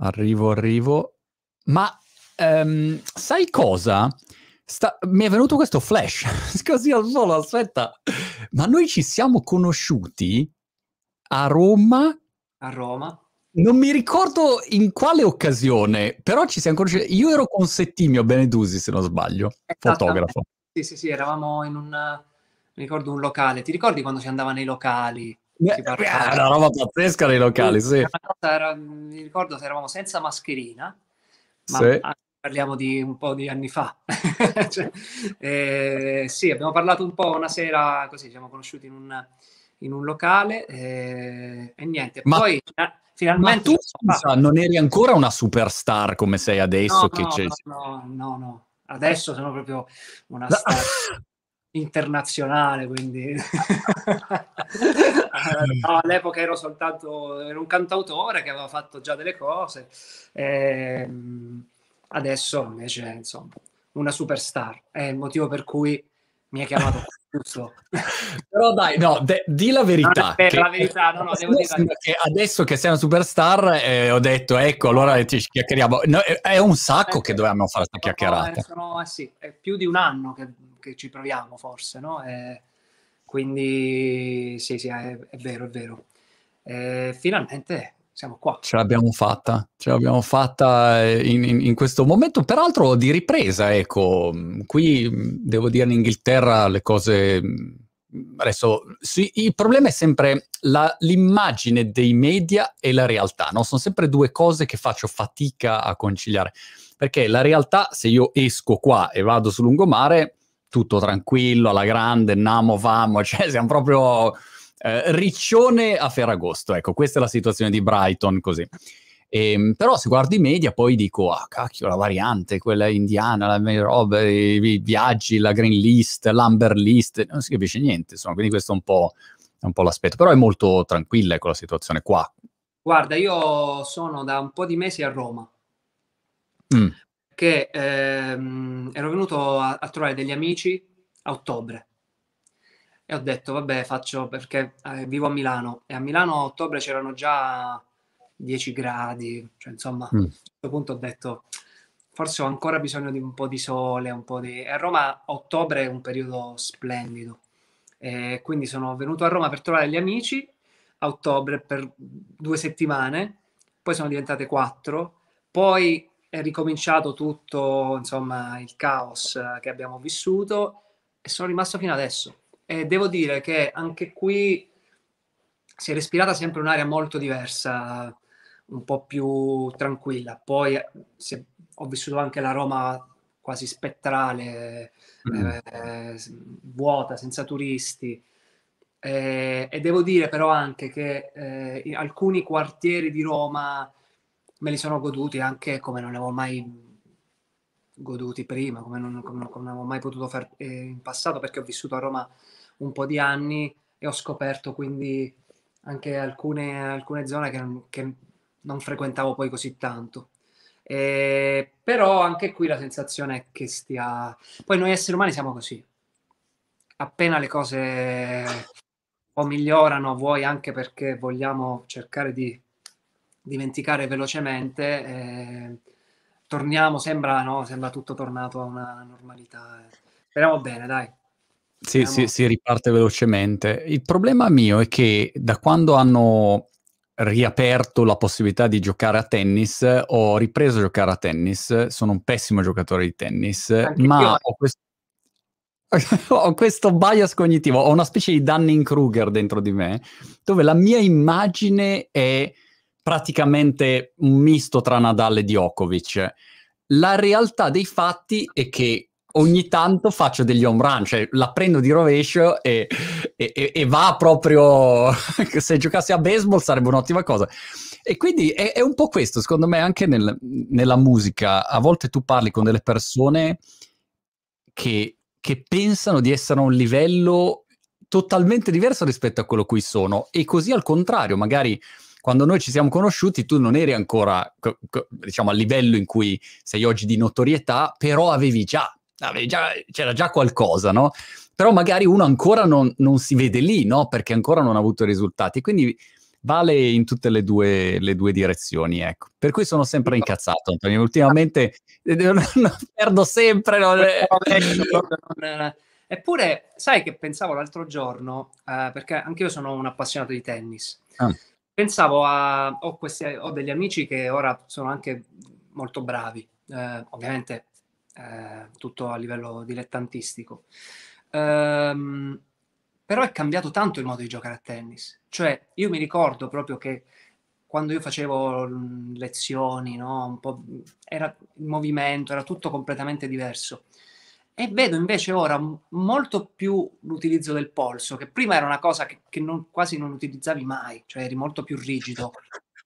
Arrivo, arrivo. Ma um, sai cosa? Sta... Mi è venuto questo flash, così al solo, aspetta. Ma noi ci siamo conosciuti a Roma. A Roma? Non mi ricordo in quale occasione, però ci siamo conosciuti. Io ero con Settimio Benedusi, se non sbaglio, esatto. fotografo. Sì, sì, sì, eravamo in un, ricordo, un locale. Ti ricordi quando si andava nei locali? era una roba pazzesca nei locali, sì. Era, mi ricordo se eravamo senza mascherina, ma sì. Ah, parliamo di un po' di anni fa. cioè, eh, sì, abbiamo parlato un po' una sera così, ci siamo conosciuti in un, in un locale eh, e niente. Ma... Poi finalmente. Ma tu scusa, non eri ancora una superstar come sei adesso? No, che no, c'è... no, no, no, no. Adesso sono proprio una star. internazionale, quindi no, all'epoca ero soltanto ero un cantautore che aveva fatto già delle cose, e ehm, adesso invece insomma una superstar, è il motivo per cui mi ha chiamato giusto. Però dai, no, de- di la verità. Che, la verità no, no, che adesso che sei una superstar eh, ho detto, ecco, allora ci chiacchieriamo. No, è, un sacco eh, che dovevamo fare questa eh, chiacchierata. Sono, eh, sì, è più di un anno che che ci proviamo forse, no? E eh, quindi sì, sì, è, è, vero, è vero. E eh, finalmente siamo qua. Ce l'abbiamo fatta, ce l'abbiamo fatta eh, in, in, in, questo momento, peraltro di ripresa, ecco, qui devo dire in Inghilterra le cose... Adesso sì, il problema è sempre la, l'immagine dei media e la realtà, no? sono sempre due cose che faccio fatica a conciliare, perché la realtà, se io esco qua e vado sul lungomare, tutto tranquillo, alla grande, namo, vamo, cioè siamo proprio eh, riccione a Ferragosto, ecco, questa è la situazione di Brighton così. E, ehm, però se guardo i media poi dico, ah cacchio, la variante, quella indiana, la mia roba, i, viaggi, la green list, l'amber list, non si capisce niente, insomma, quindi questo è un po', è un po l'aspetto, però è molto tranquilla ecco, la situazione qua. Guarda, io sono da un po' di mesi a Roma. Mm che ehm, ero venuto a, a, trovare degli amici a ottobre e ho detto vabbè faccio perché eh, vivo a Milano e a Milano a ottobre c'erano già 10 gradi, cioè insomma mm. a questo punto ho detto forse ho ancora bisogno di un po' di sole, un po' di... E a Roma a ottobre è un periodo splendido e quindi sono venuto a Roma per trovare gli amici a ottobre per due settimane, poi sono diventate quattro, poi è ricominciato tutto, insomma, il caos eh, che abbiamo vissuto e sono rimasto fino adesso. E devo dire che anche qui si è respirata sempre un'area molto diversa, un po' più tranquilla. Poi è, eh, ho vissuto anche la Roma quasi spettrale, mm. eh, vuota, senza turisti. Eh, e devo dire però anche che eh, alcuni quartieri di Roma me li sono goduti anche come non ne avevo mai goduti prima, come non, come non, come non avevo mai potuto fare eh, in passato, perché ho vissuto a Roma un po' di anni e ho scoperto quindi anche alcune, alcune zone che, che non frequentavo poi così tanto. Eh, però anche qui la sensazione è che stia... Poi noi esseri umani siamo così. Appena le cose o migliorano, vuoi anche perché vogliamo cercare di dimenticare velocemente. Eh, torniamo, sembra, no? sembra tutto tornato a una normalità. Eh. Speriamo bene, dai. Sì, sì, si riparte velocemente. Il problema mio è che da quando hanno riaperto la possibilità di giocare a tennis, ho ripreso a giocare a tennis, sono un pessimo giocatore di tennis, Anche ma ho questo... ho questo bias cognitivo, ho una specie di Dunning-Kruger dentro di me, dove la mia immagine è praticamente un misto tra Nadal e Djokovic. La realtà dei fatti è che ogni tanto faccio degli home run, cioè la prendo di rovescio e, e, e va proprio. se giocassi a baseball sarebbe un'ottima cosa. E quindi è, è un po' questo, secondo me, anche nel, nella musica. A volte tu parli con delle persone che, che pensano di essere a un livello totalmente diverso rispetto a quello cui sono, e così al contrario, magari quando noi ci siamo conosciuti tu non eri ancora, diciamo, al livello in cui sei oggi di notorietà, però avevi già, avevi già c'era già qualcosa, no? Però magari uno ancora non, non si vede lì, no? Perché ancora non ha avuto risultati. Quindi vale in tutte le due, le due, direzioni, ecco. Per cui sono sempre incazzato, Antonio. Ultimamente eh, perdo sempre. Eh. Non... Eppure, sai che pensavo l'altro giorno, eh, perché anche io sono un appassionato di tennis. Ah pensavo a ho, questi, ho degli amici che ora sono anche molto bravi, eh, ovviamente eh, tutto a livello dilettantistico. Ehm, però è cambiato tanto il modo di giocare a tennis. Cioè, io mi ricordo proprio che quando io facevo mm, lezioni, no, un po', era il movimento, era tutto completamente diverso. E vedo invece ora molto più l'utilizzo del polso, che prima era una cosa che, che non, quasi non utilizzavi mai, cioè eri molto più rigido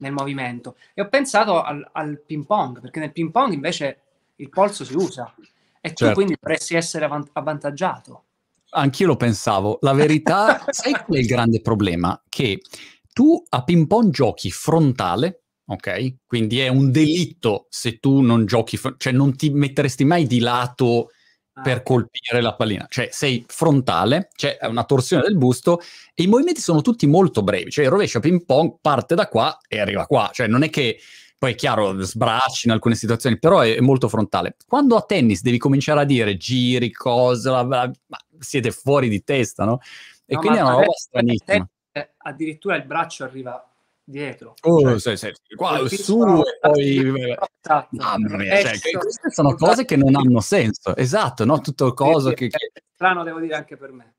nel movimento. E ho pensato al, al ping pong, perché nel ping pong invece il polso si usa e certo. quindi dovresti essere avant- avvantaggiato. Anch'io lo pensavo. La verità, sai qual è il grande problema? Che tu a ping pong giochi frontale, ok? Quindi è un delitto se tu non giochi, fr- cioè non ti metteresti mai di lato Ah, per colpire la pallina, cioè sei frontale, c'è cioè una torsione del busto e i movimenti sono tutti molto brevi, cioè il rovescio ping pong parte da qua e arriva qua, cioè non è che poi è chiaro sbracci in alcune situazioni, però è, è molto frontale. Quando a tennis devi cominciare a dire giri, cosa, ma siete fuori di testa, no? E no, quindi è una roba stranissima. Te, eh, addirittura il braccio arriva dietro. Oh, cioè, sei, sei. Qua, su e poi... Mamma mia, cioè, queste sono cose che non hanno senso. Esatto, no? Tutto il coso che... che... Strano, devo dire, anche per me.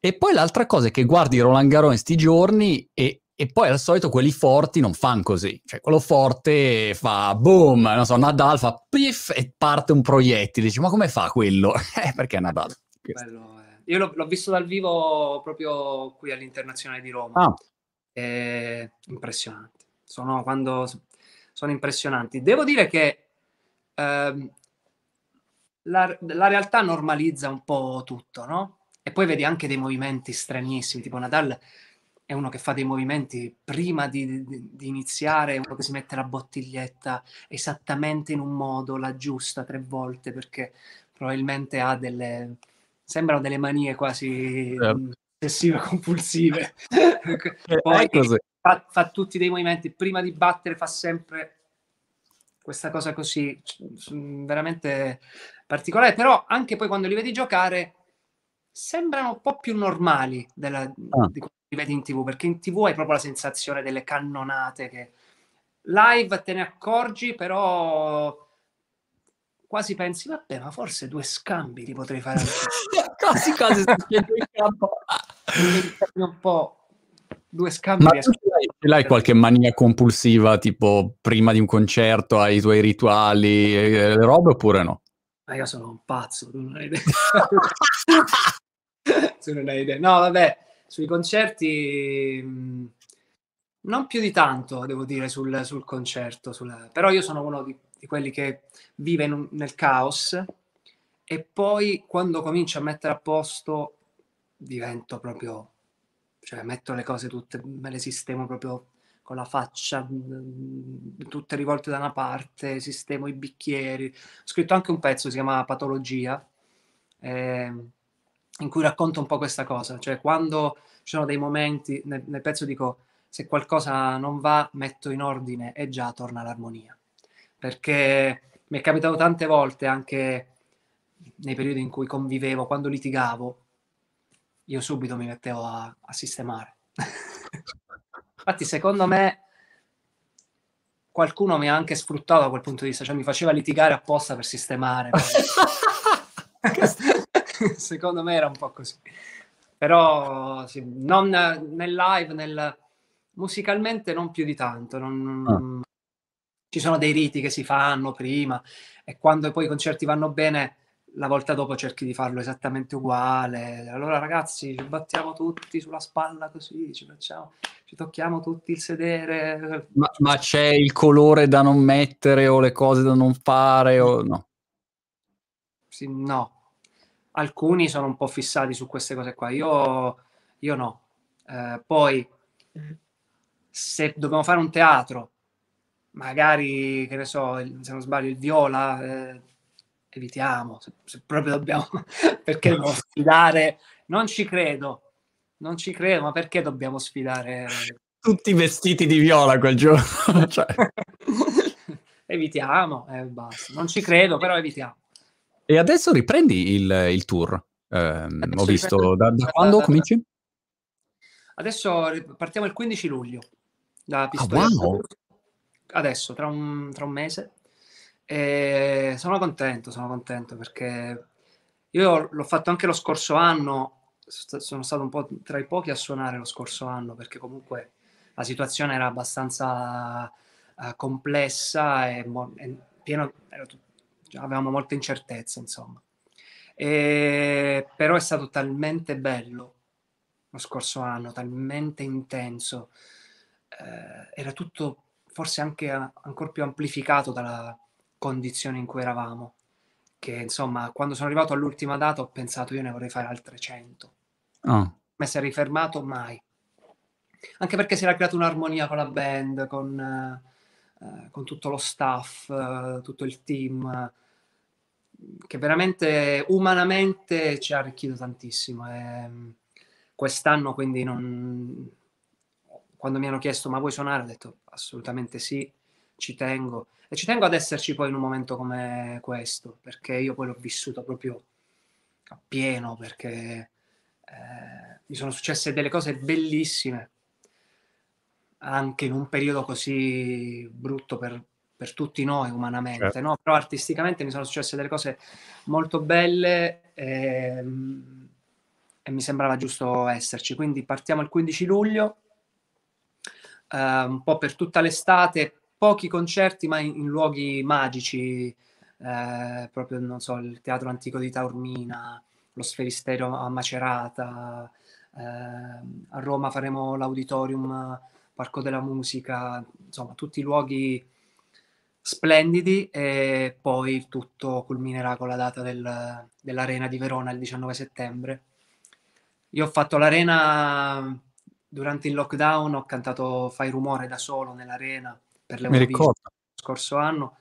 E poi l'altra cosa è che guardi Roland Garros in sti giorni e, e poi al solito quelli forti non fanno così. Cioè, quello forte fa boom, non so, Nadal fa piff e parte un proiettile. Dici, ma come fa quello? Eh, perché è Nadal. Bello, eh. Io l'ho, l'ho, visto dal vivo proprio qui all'Internazionale di Roma. Ah è impressionante. Sono, quando, sono impressionanti. Devo dire che ehm, la, la, realtà normalizza un po' tutto, no? E poi vedi anche dei movimenti stranissimi, tipo Nadal è uno che fa dei movimenti prima di, di, di iniziare, è uno che si mette la bottiglietta esattamente in un modo, la giusta tre volte, perché probabilmente ha delle... sembrano delle manie quasi certo ossessive compulsive. Eh, poi fa, fa, tutti dei movimenti, prima di battere fa sempre questa cosa così mm, veramente particolare, però anche poi quando li vedi giocare sembrano un po' più normali della, ah. di quelli che vedi in tv, perché in tv hai proprio la sensazione delle cannonate che live te ne accorgi, però quasi pensi, vabbè, ma forse due scambi li potrei fare. quasi quasi sto in campo un po' due scambi. Ma tu ce l'hai qualche mania compulsiva, tipo prima di un concerto hai i tuoi rituali e eh, le robe oppure no? Ma io sono un pazzo, tu non hai idea. tu non hai idea. No, vabbè, sui concerti mh, mm, non più di tanto, devo dire, sul, sul concerto. Sulla... Però io sono uno di, di quelli che vive un, nel caos e poi quando comincia a mettere a posto divento proprio, cioè metto le cose tutte, me le sistemo proprio con la faccia, mm, mm, tutte rivolte da una parte, sistemo i bicchieri. Ho scritto anche un pezzo, si chiama Patologia, eh, in cui racconto un po' questa cosa, cioè quando ci sono dei momenti, nel, nel pezzo dico, se qualcosa non va, metto in ordine e già torna l'armonia. Perché mi è capitato tante volte anche nei periodi in cui convivevo, quando litigavo, io subito mi mettevo a, a sistemare. Infatti, secondo me, qualcuno mi ha anche sfruttato da quel punto di vista, cioè mi faceva litigare apposta per sistemare. secondo me era un po' così. Però sì, non nel live, nel... musicalmente non più di tanto. Non... Ah. Ci sono dei riti che si fanno prima e quando poi i concerti vanno bene la volta dopo cerchi di farlo esattamente uguale. Allora, ragazzi, ci battiamo tutti sulla spalla così, ci facciamo, tocchiamo tutti il sedere. Ma, ma c'è il colore da non mettere o le cose da non fare o no? Sì, no. Alcuni sono un po' fissati su queste cose qua. Io, io no. Eh, poi, se dobbiamo fare un teatro, magari, che ne so, se non sbaglio, il viola... Eh, evitiamo, se, se proprio dobbiamo, perché dobbiamo sfidare, non ci credo, non ci credo, ma perché dobbiamo sfidare? Tutti vestiti di viola quel giorno. cioè. evitiamo, eh, basta. non ci credo, però evitiamo. E adesso riprendi il, il tour, eh, ho visto, da, da, quando da, cominci? adesso partiamo il 15 luglio da ah, Pistoia. Ah, wow. Adesso, tra un, tra un mese e sono contento, sono contento perché io l'ho fatto anche lo scorso anno, sono stato un po' tra i pochi a suonare lo scorso anno perché comunque la situazione era abbastanza uh, complessa e, mo- e pieno, cioè avevamo molte incertezze, insomma. E, però è stato talmente bello lo scorso anno, talmente intenso, eh, era tutto forse anche a- ancora più amplificato dalla, condizione in cui eravamo, che insomma quando sono arrivato all'ultima data ho pensato io ne vorrei fare altre 100. Oh. Ah. Mi sarei fermato mai. Anche perché si era creata un'armonia con la band, con, eh, con tutto lo staff, eh, tutto il team, eh, che veramente umanamente ci ha arricchito tantissimo. E, ehm, quest'anno quindi non... Quando mi hanno chiesto ma vuoi suonare? Ho detto assolutamente sì, ci tengo. E ci tengo ad esserci poi in un momento come questo, perché io poi l'ho vissuto proprio a pieno, perché eh, mi sono successe delle cose bellissime, anche in un periodo così brutto per, per tutti noi umanamente, certo. no? però artisticamente mi sono successe delle cose molto belle e, ehm, e mi sembrava giusto esserci. Quindi partiamo il 15 luglio, eh, un po' per tutta l'estate, pochi concerti, ma in, in luoghi magici, eh, proprio, non so, il Teatro Antico di Taormina, lo Sferistero a Macerata, eh, a Roma faremo l'Auditorium Parco della Musica, insomma, tutti luoghi splendidi e poi tutto culminerà con la data del, dell'Arena di Verona il 19 settembre. Io ho fatto l'Arena durante il lockdown, ho cantato Fai rumore da solo nell'Arena, per l'Eurovision lo scorso anno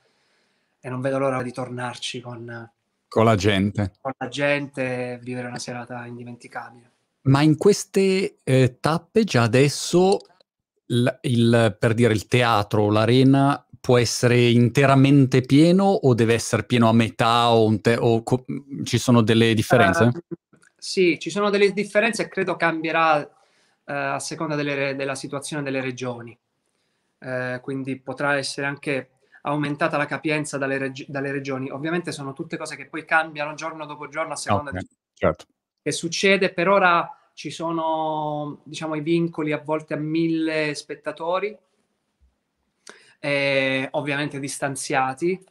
e non vedo l'ora di tornarci con, con la gente. Con la gente, vivere una serata indimenticabile. Ma in queste eh, tappe già adesso il, il, per dire il teatro, l'arena può essere interamente pieno o deve essere pieno a metà o, te- o co- ci sono delle differenze? Uh, sì, ci sono delle differenze e credo cambierà uh, a seconda delle, della situazione delle regioni eh, quindi potrà essere anche aumentata la capienza dalle, reg- dalle, regioni. Ovviamente sono tutte cose che poi cambiano giorno dopo giorno a seconda okay, di certo, certo. che succede. Per ora ci sono diciamo, i vincoli a volte a mille spettatori, eh, ovviamente distanziati.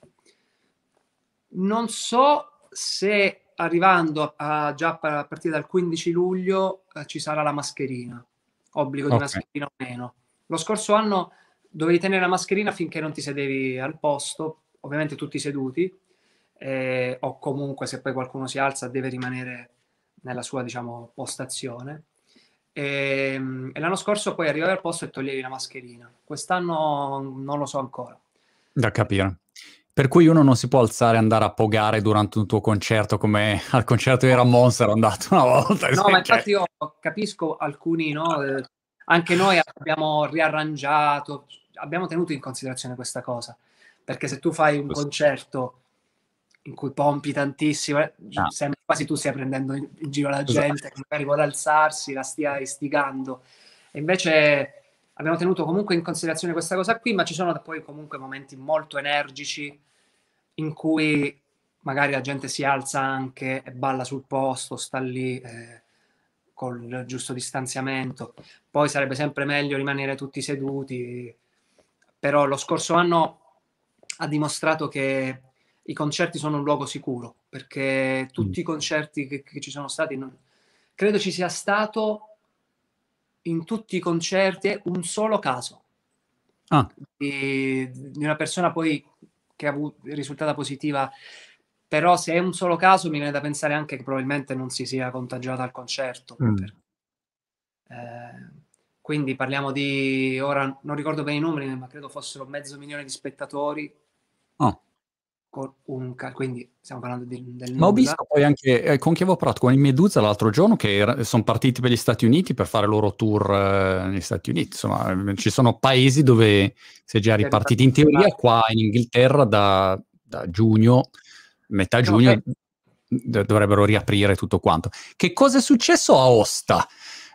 Non so se arrivando a, già a partire dal 15 luglio eh, ci sarà la mascherina, obbligo okay. di mascherina o meno. Lo scorso anno dovevi tenere la mascherina finché non ti sedevi al posto, ovviamente tutti seduti, eh, o comunque se poi qualcuno si alza deve rimanere nella sua diciamo, postazione. E, ehm, e l'anno scorso poi arrivavi al posto e toglievi la mascherina, quest'anno non lo so ancora. Da capire. Per cui uno non si può alzare e andare a pogare durante un tuo concerto come al concerto di Ramon ero andato una volta. No, ma infatti io capisco alcuni, no? Eh, anche noi abbiamo riarrangiato, abbiamo tenuto in considerazione questa cosa, perché se tu fai un concerto in cui pompi tantissimo, eh, no. Ah. sembra quasi tu stia prendendo in, in giro la esatto. gente, esatto. che magari vuole alzarsi, la stia istigando, e invece abbiamo tenuto comunque in considerazione questa cosa qui, ma ci sono poi comunque momenti molto energici in cui magari la gente si alza anche e balla sul posto, sta lì eh, con il giusto distanziamento. Poi sarebbe sempre meglio rimanere tutti seduti, però lo scorso anno ha dimostrato che i concerti sono un luogo sicuro, perché tutti i mm. concerti che, che ci sono stati, non... credo ci sia stato in tutti i concerti un solo caso ah. di, di, una persona poi che ha avuto risultata positiva, però se è un solo caso mi viene da pensare anche che probabilmente non si sia contagiata al concerto. Mm. Per... Eh quindi parliamo di, ora non ricordo bene i numeri, ma credo fossero mezzo milione di spettatori. Oh. Ah. Cal- quindi stiamo parlando di, del Ma ho visto poi anche eh, con chi avevo parlato con il Medusa l'altro giorno che era, sono partiti per gli Stati Uniti per fare il loro tour eh, negli Stati Uniti. Insomma, eh, ci sono paesi dove si è già ripartiti. In teoria, qua in Inghilterra da, da giugno, metà giugno, okay. Eh. dovrebbero riaprire tutto quanto. Che cosa è successo a Osta?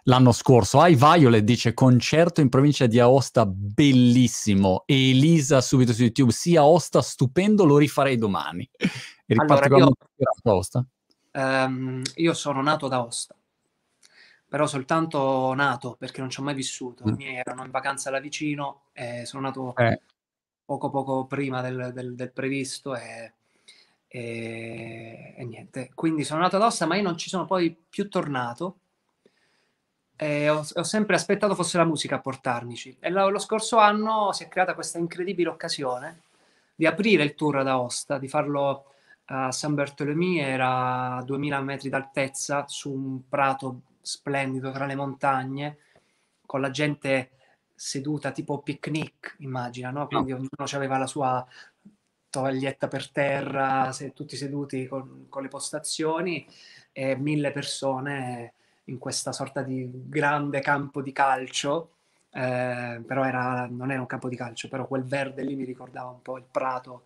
l'anno scorso. Ai Violet dice concerto in provincia di Aosta bellissimo e Elisa subito su YouTube, sì Aosta stupendo, lo rifarei domani. E allora, io, Aosta. Ehm, io sono nato ad Aosta, però soltanto nato perché non ci ho mai vissuto. Mm. I miei erano in vacanza là vicino e sono nato eh. poco poco prima del, del, del previsto e... E, e, niente. Quindi sono nato ad Ossa, ma io non ci sono poi più tornato e ho, ho, sempre aspettato fosse la musica a portarmici. E lo, lo, scorso anno si è creata questa incredibile occasione di aprire il tour ad Aosta, di farlo a San Bartolomé, era a 2000 metri d'altezza, su un prato splendido tra le montagne, con la gente seduta tipo picnic, immagina, no? Quindi no. ognuno aveva la sua tovaglietta per terra, se, tutti seduti con, con le postazioni e mille persone in questa sorta di grande campo di calcio, eh, però era, non era un campo di calcio, però quel verde lì mi ricordava un po' il prato.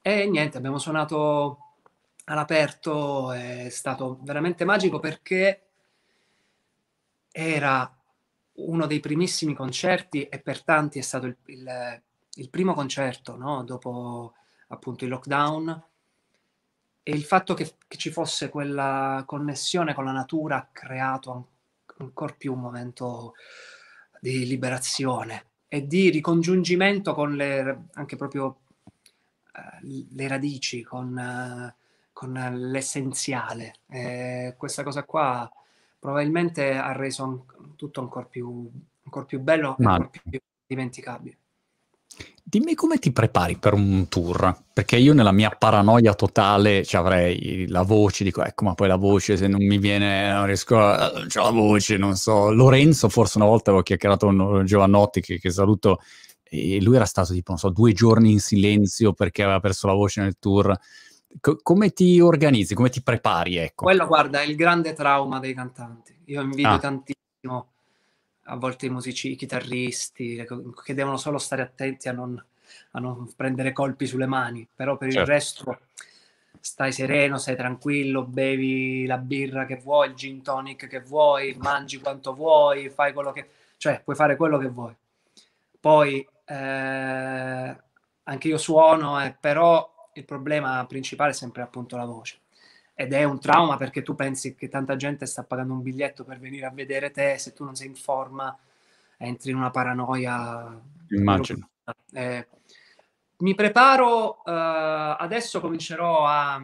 E niente, abbiamo suonato all'aperto, è stato veramente magico perché era uno dei primissimi concerti e per tanti è stato il, il, il primo concerto no? dopo appunto il lockdown e il fatto che, che, ci fosse quella connessione con la natura ha creato an- ancora più un momento di liberazione e di ricongiungimento con le, anche proprio eh, le radici, con, eh, con l'essenziale. E questa cosa qua probabilmente ha reso an- tutto ancora più, ancora più bello e ancora più dimenticabile. Dimmi come ti prepari per un tour, perché io nella mia paranoia totale cioè avrei la voce, dico ecco ma poi la voce se non mi viene, non riesco a... Non c'ho la voce, non so. Lorenzo forse una volta avevo chiacchierato con Giovanotti che, che saluto e lui era stato tipo, non so, due giorni in silenzio perché aveva perso la voce nel tour. Co- come ti organizzi, come ti prepari? Ecco. Quello guarda è il grande trauma dei cantanti, io invito ah. tantissimo a volte i musicisti, i chitarristi, che devono solo stare attenti a non, a non prendere colpi sulle mani, però per certo. il resto stai sereno, stai tranquillo, bevi la birra che vuoi, il gin tonic che vuoi, mangi quanto vuoi, fai quello che... cioè puoi fare quello che vuoi. Poi eh, anche io suono, eh, però il problema principale è sempre appunto la voce ed è un trauma perché tu pensi che tanta gente sta pagando un biglietto per venire a vedere te, se tu non sei in forma entri in una paranoia. Immagino. Eh, mi preparo, eh, adesso comincerò a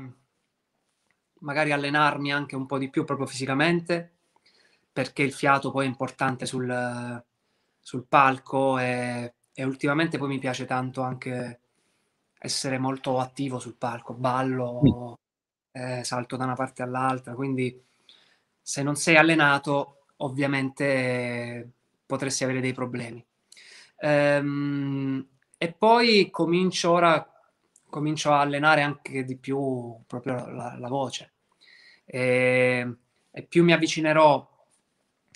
magari allenarmi anche un po' di più proprio fisicamente, perché il fiato poi è importante sul, sul palco e, e ultimamente poi mi piace tanto anche essere molto attivo sul palco, ballo, mm eh, salto da una parte all'altra, quindi se non sei allenato ovviamente potresti avere dei problemi. Ehm, e poi comincio ora, comincio a allenare anche di più proprio la, la voce. E, ehm, e, più mi avvicinerò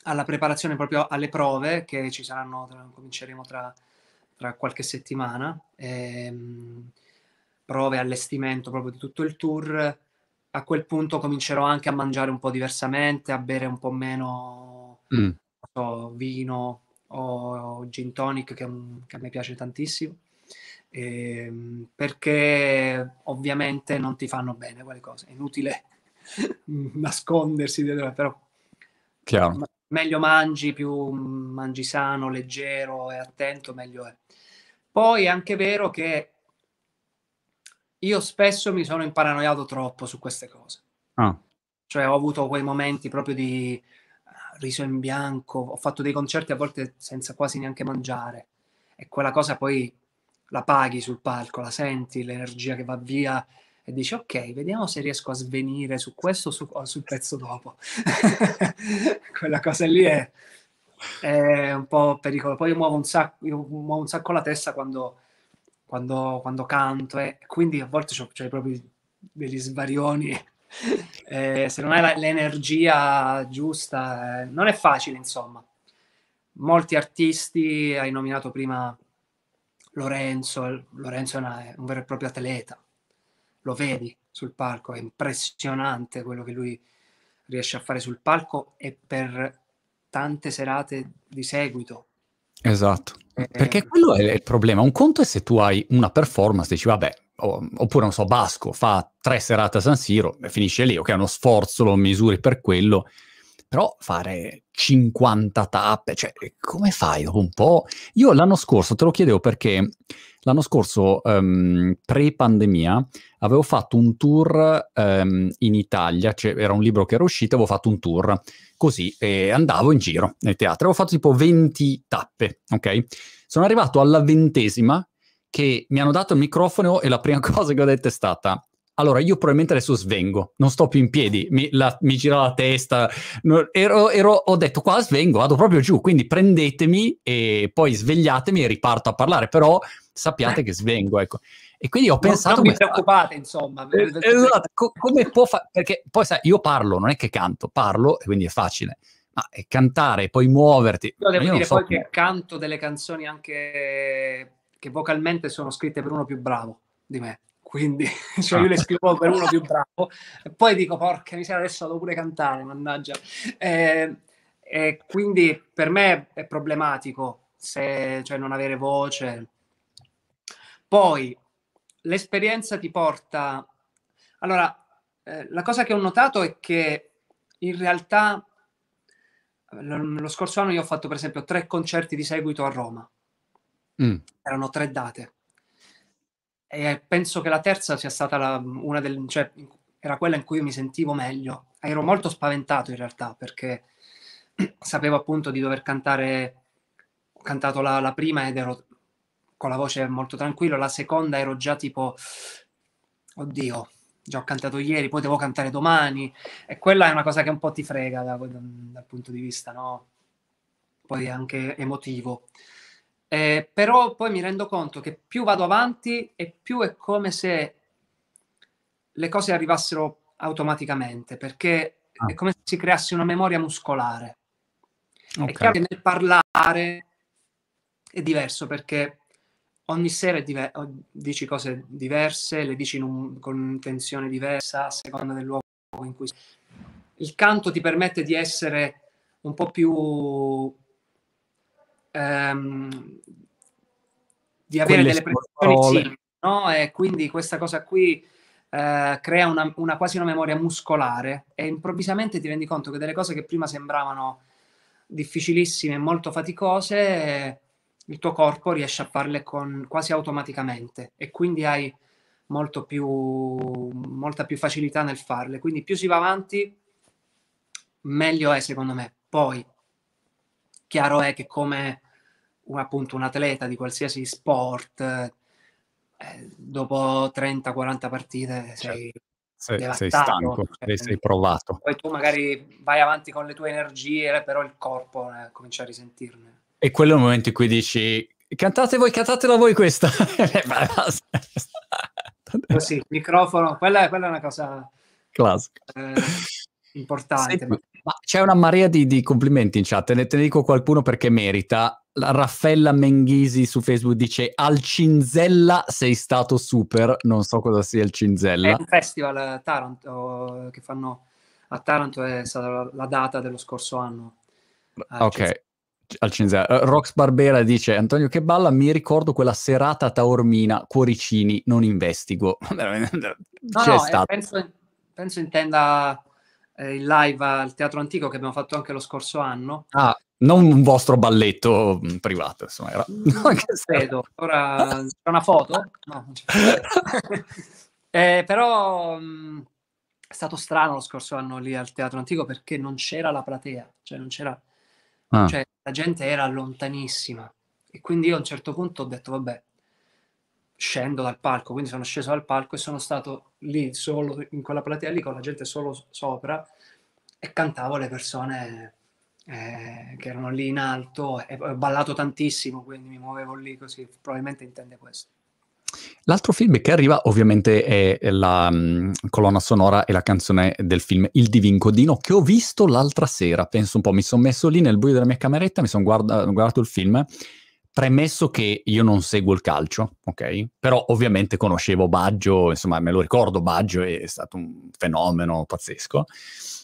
alla preparazione proprio alle prove che ci saranno, tra, cominceremo tra, tra, qualche settimana, ehm, prove, allestimento proprio di tutto il tour, a quel punto comincerò anche a mangiare un po' diversamente, a bere un po' meno mm. so, vino o gin tonic che, che a me piace tantissimo. Eh, perché ovviamente non ti fanno bene quelle cose, è inutile nascondersi dietro, però Chiaro. meglio mangi, più mangi sano, leggero e attento, meglio è. Poi è anche vero che io spesso mi sono imparanoiato troppo su queste cose. Ah. Cioè ho avuto quei momenti proprio di eh, riso in bianco, ho fatto dei concerti a volte senza quasi neanche mangiare e quella cosa poi la paghi sul palco, la senti, l'energia che va via e dici ok, vediamo se riesco a svenire su questo su, o sul pezzo dopo. quella cosa lì è, è, un po' pericolo. Poi io muovo un sacco, muovo un sacco la testa quando quando, quando canto e eh. quindi a volte c'hai proprio degli svarioni. Eh, se non hai la, l'energia giusta, eh, non è facile, insomma. Molti artisti, hai nominato prima Lorenzo, eh, Lorenzo è, una, è un vero e proprio atleta, lo vedi sul palco, è impressionante quello che lui riesce a fare sul palco e per tante serate di seguito Esatto. mm Perché quello è il problema. Un conto è se tu hai una performance, dici vabbè, oppure non so, Basco fa tre serate a San Siro e finisce lì, ok, è uno sforzo, lo misuri per quello, però fare 50 tappe, cioè come fai un po'? Io l'anno scorso te lo chiedevo perché L'anno scorso, um, pre-pandemia, avevo fatto un tour um, in Italia, cioè, era un libro che era uscito, avevo fatto un tour così e andavo in giro nel teatro. avevo fatto tipo 20 tappe, ok? Sono arrivato alla ventesima che mi hanno dato il microfono e la prima cosa che ho detto è stata allora, io probabilmente adesso svengo, non sto più in piedi, mi, la, mi gira la testa. No, ero, ero, ho detto qua svengo, vado proprio giù, quindi prendetemi e poi svegliatemi e riparto a parlare, però sappiate che svengo, ecco. E quindi ho pensato... Non, mi preoccupate, insomma. Eh, esatto, co- come può fare... Perché poi sai, io parlo, non è che canto, parlo e quindi è facile. Ma è cantare, poi muoverti... Io devo io dire so poi che canto delle canzoni anche che vocalmente sono scritte per uno più bravo di me quindi cioè io le ah. scrivo per uno più bravo, E poi dico porca miseria adesso devo pure cantare, mannaggia. Eh, eh, quindi per me è problematico se, cioè, non avere voce. Poi l'esperienza ti porta... Allora, eh, la cosa che ho notato è che in realtà l- lo scorso anno io ho fatto per esempio tre concerti di seguito a Roma. Mm. Erano tre date. E penso che la terza sia stata la, mm, una delle... Cioè, era quella in cui mi sentivo meglio. Ero molto spaventato in realtà perché sapevo appunto di dover cantare... Ho cantato la, la prima ed ero con la voce molto tranquilla, la seconda ero già tipo... Oddio, già ho cantato ieri, poi devo cantare domani. E quella è una cosa che un po' ti frega da, da, dal punto di vista, no? Poi anche emotivo. Eh, però poi mi rendo conto che più vado avanti e più è come se le cose arrivassero automaticamente, perché ah. è come se si creasse una memoria muscolare. Okay. È chiaro che nel parlare è diverso perché ogni sera diver- dici cose diverse, le dici un, con un'intenzione diversa a seconda del luogo in cui... Il canto ti permette di essere un po' più ehm, di avere Quelle delle prestazioni simili, no? E quindi questa cosa qui eh, crea una, una, quasi una memoria muscolare e improvvisamente ti rendi conto che delle cose che prima sembravano difficilissime e molto faticose, il tuo corpo riesce a farle con, quasi automaticamente e quindi hai molto più, molta più facilità nel farle. Quindi più si va avanti, meglio è secondo me. Poi, chiaro è che come appunto un atleta di qualsiasi sport, eh, dopo 30-40 partite sei, certo. sei, cioè, sei stanco, cioè, sei provato. Poi tu magari vai avanti con le tue energie, però il corpo eh, comincia a risentirne. E quello è il momento in cui dici cantate voi, cantatela voi questa. Eh, Così, microfono, quella è, quella è una cosa classica. Eh, importante. Senti, ma c'è una marea di, di complimenti in chat, te ne, te ne dico qualcuno perché merita Raffaella Menghisi su Facebook dice al Cinzella sei stato super, non so cosa sia il Cinzella. È un festival a eh, Taranto eh, che fanno a Taranto è stata la, data dello scorso anno. Ah, ok. Cinzella. Al Cinzella. Eh, Rox Barbera dice Antonio che balla, mi ricordo quella serata a Taormina, cuoricini, non investigo. C'è no, cioè, stato. Penso, penso intenda eh, il live al Teatro Antico che abbiamo fatto anche lo scorso anno. Ah, non un vostro balletto mm, privato, insomma. Era... Mm, non credo. Ora c'è una foto? No. eh, però mh, mm, è stato strano lo scorso anno lì al Teatro Antico perché non c'era la platea, cioè non c'era... Ah. Cioè, la gente era lontanissima. E quindi io a un certo punto ho detto, vabbè, scendo dal palco, quindi sono sceso dal palco e sono stato lì solo in quella platea lì con la gente solo sopra e cantavo le persone eh, che erano lì in alto e ho ballato tantissimo, quindi mi muovevo lì così, probabilmente intende questo. L'altro film che arriva ovviamente è la um, colonna sonora e la canzone del film Il Divin Codino che ho visto l'altra sera, penso un po', mi sono messo lì nel buio della mia cameretta, mi sono guarda- guardato il film Premesso che io non seguo il calcio, ok? Però ovviamente conoscevo Baggio, insomma me lo ricordo Baggio, è stato un fenomeno pazzesco.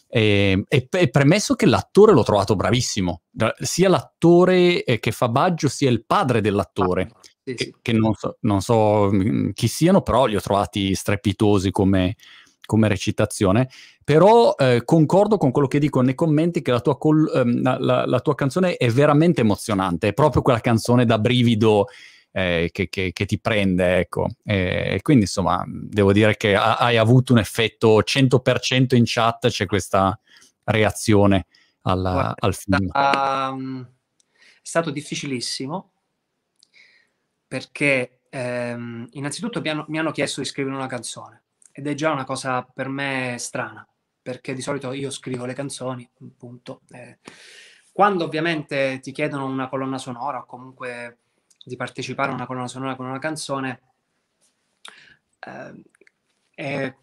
Ehm, e, e, e premesso che l'attore l'ho trovato bravissimo, sia l'attore eh, che fa Baggio, sia il padre dell'attore, ah, sì, sì. che, che non, so, non so mm, chi siano, però li ho trovati strepitosi come, come recitazione, però eh, concordo con quello che dico nei commenti che la tua, col- ehm, la, la tua, canzone è veramente emozionante, è proprio quella canzone da brivido eh, che, che, che, ti prende, ecco. E quindi insomma, devo dire che ha, hai avuto un effetto 100% in chat, c'è questa reazione alla, Guarda, al film. Um, è stato difficilissimo perché ehm, innanzitutto mi hanno, mi hanno, chiesto di scrivere una canzone ed è già una cosa per me strana, perché di solito io scrivo le canzoni, punto. quando ovviamente ti chiedono una colonna sonora o comunque di partecipare a una colonna sonora con una canzone, eh, è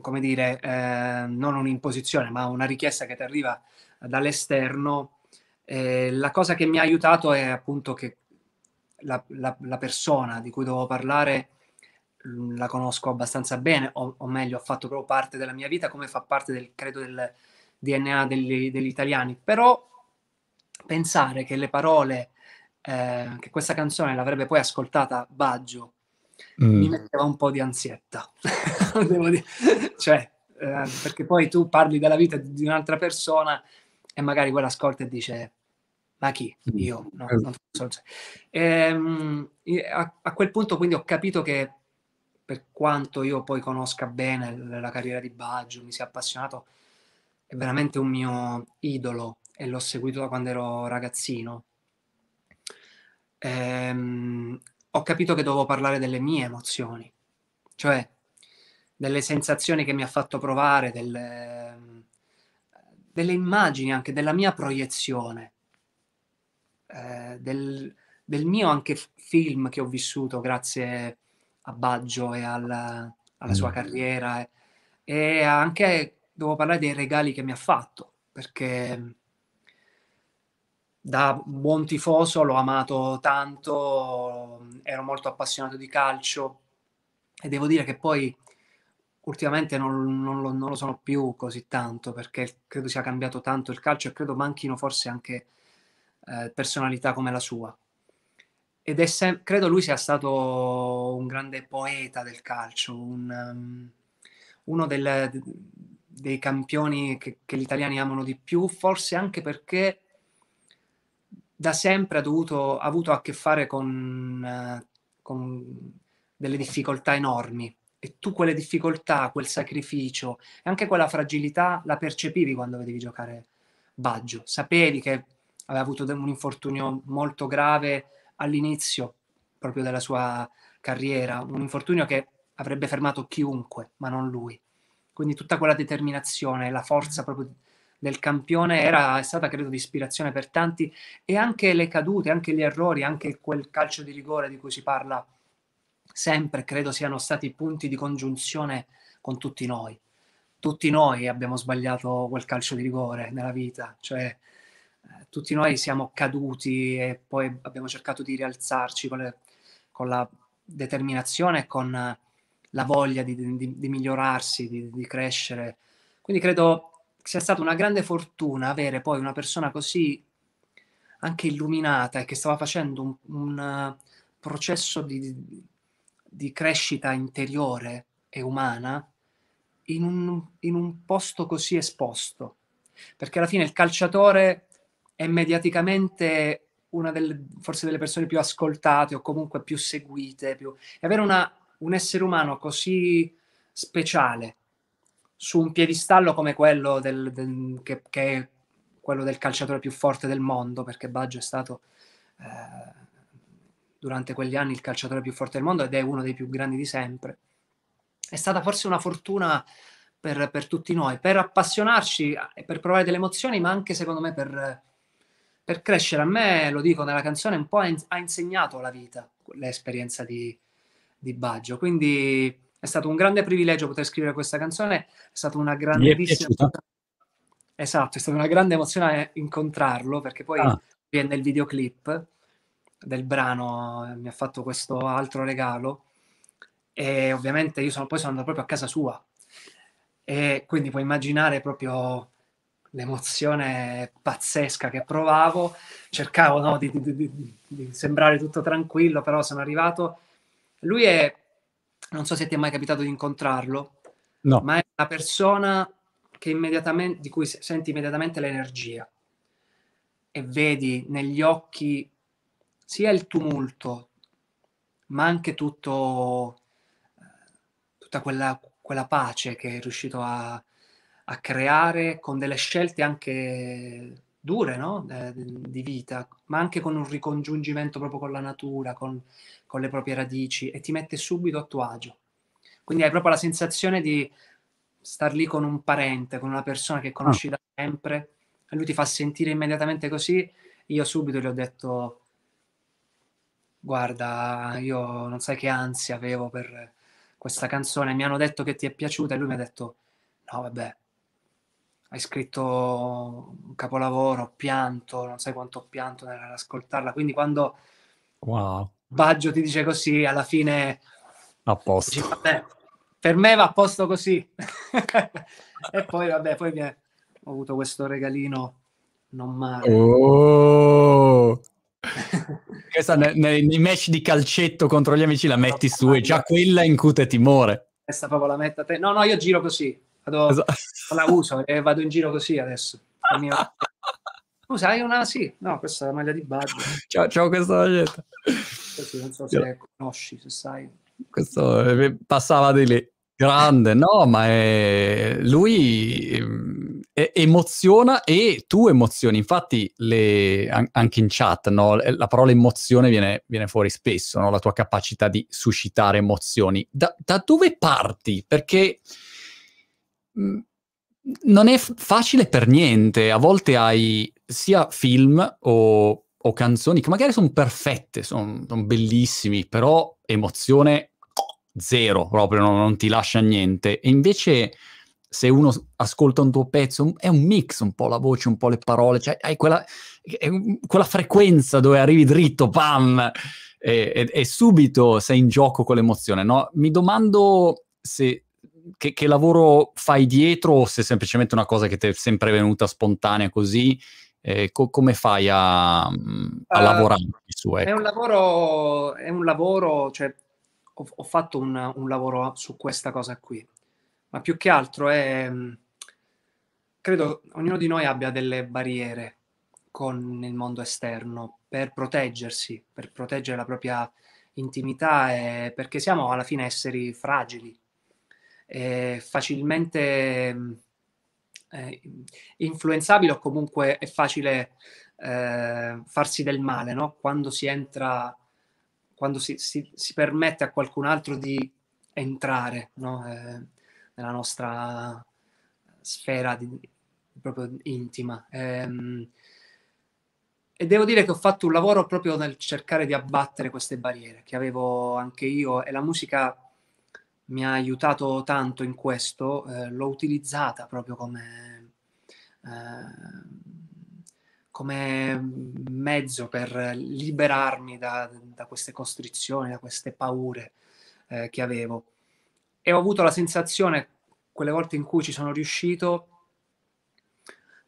come dire, eh, non un'imposizione, ma una richiesta che ti arriva dall'esterno. Eh, la cosa che mi ha aiutato è appunto che la, la, la persona di cui dovevo parlare Mm, la conosco abbastanza bene, o, o, meglio, ha fatto proprio parte della mia vita, come fa parte del, credo, del DNA degli, degli italiani. Però pensare che le parole, eh, che questa canzone l'avrebbe poi ascoltata Baggio, mm. mi metteva un po' di ansietta, devo dire. Cioè, eh, perché poi tu parli della vita di un'altra persona e magari quella ascolta e dice ma chi? Mm. Io. No, eh. non so. e, ehm, a, a, quel punto quindi ho capito che per quanto io poi conosca bene la carriera di Baggio, mi sia appassionato, è veramente un mio idolo e l'ho seguito da quando ero ragazzino. Ehm, ho capito che dovevo parlare delle mie emozioni, cioè delle sensazioni che mi ha fatto provare, delle, delle immagini anche, della mia proiezione, eh, del, del, mio anche film che ho vissuto grazie a a Baggio e alla, alla sua mm. carriera e, e, anche devo parlare dei regali che mi ha fatto perché da buon tifoso l'ho amato tanto, ero molto appassionato di calcio e devo dire che poi ultimamente non, non, lo, non lo, sono più così tanto perché credo sia cambiato tanto il calcio e credo manchino forse anche eh, personalità come la sua ed è sem- credo lui sia stato un grande poeta del calcio, un, um, uno del, dei campioni che, che, gli italiani amano di più, forse anche perché da sempre ha, dovuto, ha avuto a che fare con, uh, con delle difficoltà enormi e tu quelle difficoltà, quel sacrificio e anche quella fragilità la percepivi quando vedevi giocare Baggio. Sapevi che aveva avuto un infortunio molto grave all'inizio proprio della sua carriera, un infortunio che avrebbe fermato chiunque, ma non lui. Quindi tutta quella determinazione, la forza proprio del campione era, è stata credo di ispirazione per tanti e anche le cadute, anche gli errori, anche quel calcio di rigore di cui si parla sempre, credo siano stati punti di congiunzione con tutti noi. Tutti noi abbiamo sbagliato quel calcio di rigore nella vita, cioè tutti noi siamo caduti e poi abbiamo cercato di rialzarci con, le, con la determinazione e con eh, la voglia di, di, di migliorarsi, di, di, crescere. Quindi credo sia stata una grande fortuna avere poi una persona così anche illuminata e che stava facendo un, un eh, processo di, crescita interiore e umana in un, in un posto così esposto. Perché alla fine il calciatore è mediaticamente una delle, forse delle persone più ascoltate o comunque più seguite. Più... E avere una, un essere umano così speciale su un piedistallo come quello del, del che, che, è quello del calciatore più forte del mondo, perché Baggio è stato eh, durante quegli anni il calciatore più forte del mondo ed è uno dei più grandi di sempre, è stata forse una fortuna per, per tutti noi, per appassionarci, per provare delle emozioni, ma anche secondo me per per crescere. A me, lo dico nella canzone, un po' ha insegnato la vita, l'esperienza di, di Baggio. Quindi è stato un grande privilegio poter scrivere questa canzone, è stata una grandissima... esatto, è stata una grande emozione incontrarlo, perché poi ah. viene il videoclip del brano, eh, mi ha fatto questo altro regalo e ovviamente io sono, poi sono andato proprio a casa sua e quindi puoi immaginare proprio l'emozione pazzesca che provavo, cercavo no, di, di, di, di, sembrare tutto tranquillo, però sono arrivato. Lui è, non so se ti è mai capitato di incontrarlo, no. ma è una persona di cui senti immediatamente l'energia e vedi negli occhi sia il tumulto, ma anche tutto, eh, tutta quella, quella pace che è riuscito a, a creare con delle scelte anche dure no? eh, di vita, ma anche con un ricongiungimento proprio con la natura, con, con, le proprie radici e ti mette subito a tuo agio. Quindi hai proprio la sensazione di star lì con un parente, con una persona che conosci ah. da sempre e lui ti fa sentire immediatamente così. Io subito gli ho detto, guarda, io non sai che ansia avevo per questa canzone, mi hanno detto che ti è piaciuta e lui mi ha detto, no vabbè, hai scritto un capolavoro, ho pianto, non sai quanto ho pianto nell'ascoltarla. Quindi quando wow. Baggio ti dice così, alla fine... A posto. Dici, vabbè, per me va a posto così. e poi, vabbè, poi viene... ho avuto questo regalino non male. Oh. Questa ne, nei match di calcetto contro gli amici la metti su e già quella incute timore. Questa proprio la metta te. No, no, io giro così. Vado, esatto. La uso e eh, vado in giro così adesso. Mia... Scusa, hai una? Sì, no, questa è la maglia di Baggio. Ciao, ciao questa maglietta. Questo non so se Io... conosci, se sai. Questo eh, passava di lì. Grande, no, ma è... lui è... Ehm, emoziona e tu emozioni. Infatti, le... An- anche in chat, no? Eh, la parola emozione viene, viene fuori spesso, no? la tua capacità di suscitare emozioni. Da, da dove parti? Perché Mhmm, non è f- facile per niente. A volte hai sia film o, o canzoni che magari sono perfette, sono son bellissimi, però emozione zero, proprio non, non ti lascia niente. E invece se uno ascolta un tuo pezzo, è un mix, un po' la voce, un po' le parole, cioè hai quella, quella frequenza dove arrivi dritto, pam, e, e, e, subito sei in gioco con l'emozione, no? Mi domando se che, che, lavoro fai dietro o se è semplicemente una cosa che ti è sempre venuta spontanea così? Eh, co- come fai a, mm, a uh, lavorare su? Ecco. È un ecco? lavoro, è un lavoro cioè, ho, ho, fatto un, un, lavoro su questa cosa qui, ma più che altro è, mm, credo ognuno di noi abbia delle barriere con il mondo esterno per proteggersi, per proteggere la propria intimità, e, perché siamo alla fine esseri fragili eh, facilmente eh, influenzabile o comunque è facile eh, farsi del male, no? Quando si entra, quando si, si, si, permette a qualcun altro di entrare no? Eh, nella nostra sfera di, proprio intima. Ehm, e devo dire che ho fatto un lavoro proprio nel cercare di abbattere queste barriere che avevo anche io e la musica mi ha aiutato tanto in questo, eh, l'ho utilizzata proprio come, eh, come mezzo per liberarmi da, da, queste costrizioni, da queste paure eh, che avevo. E ho avuto la sensazione, quelle volte in cui ci sono riuscito,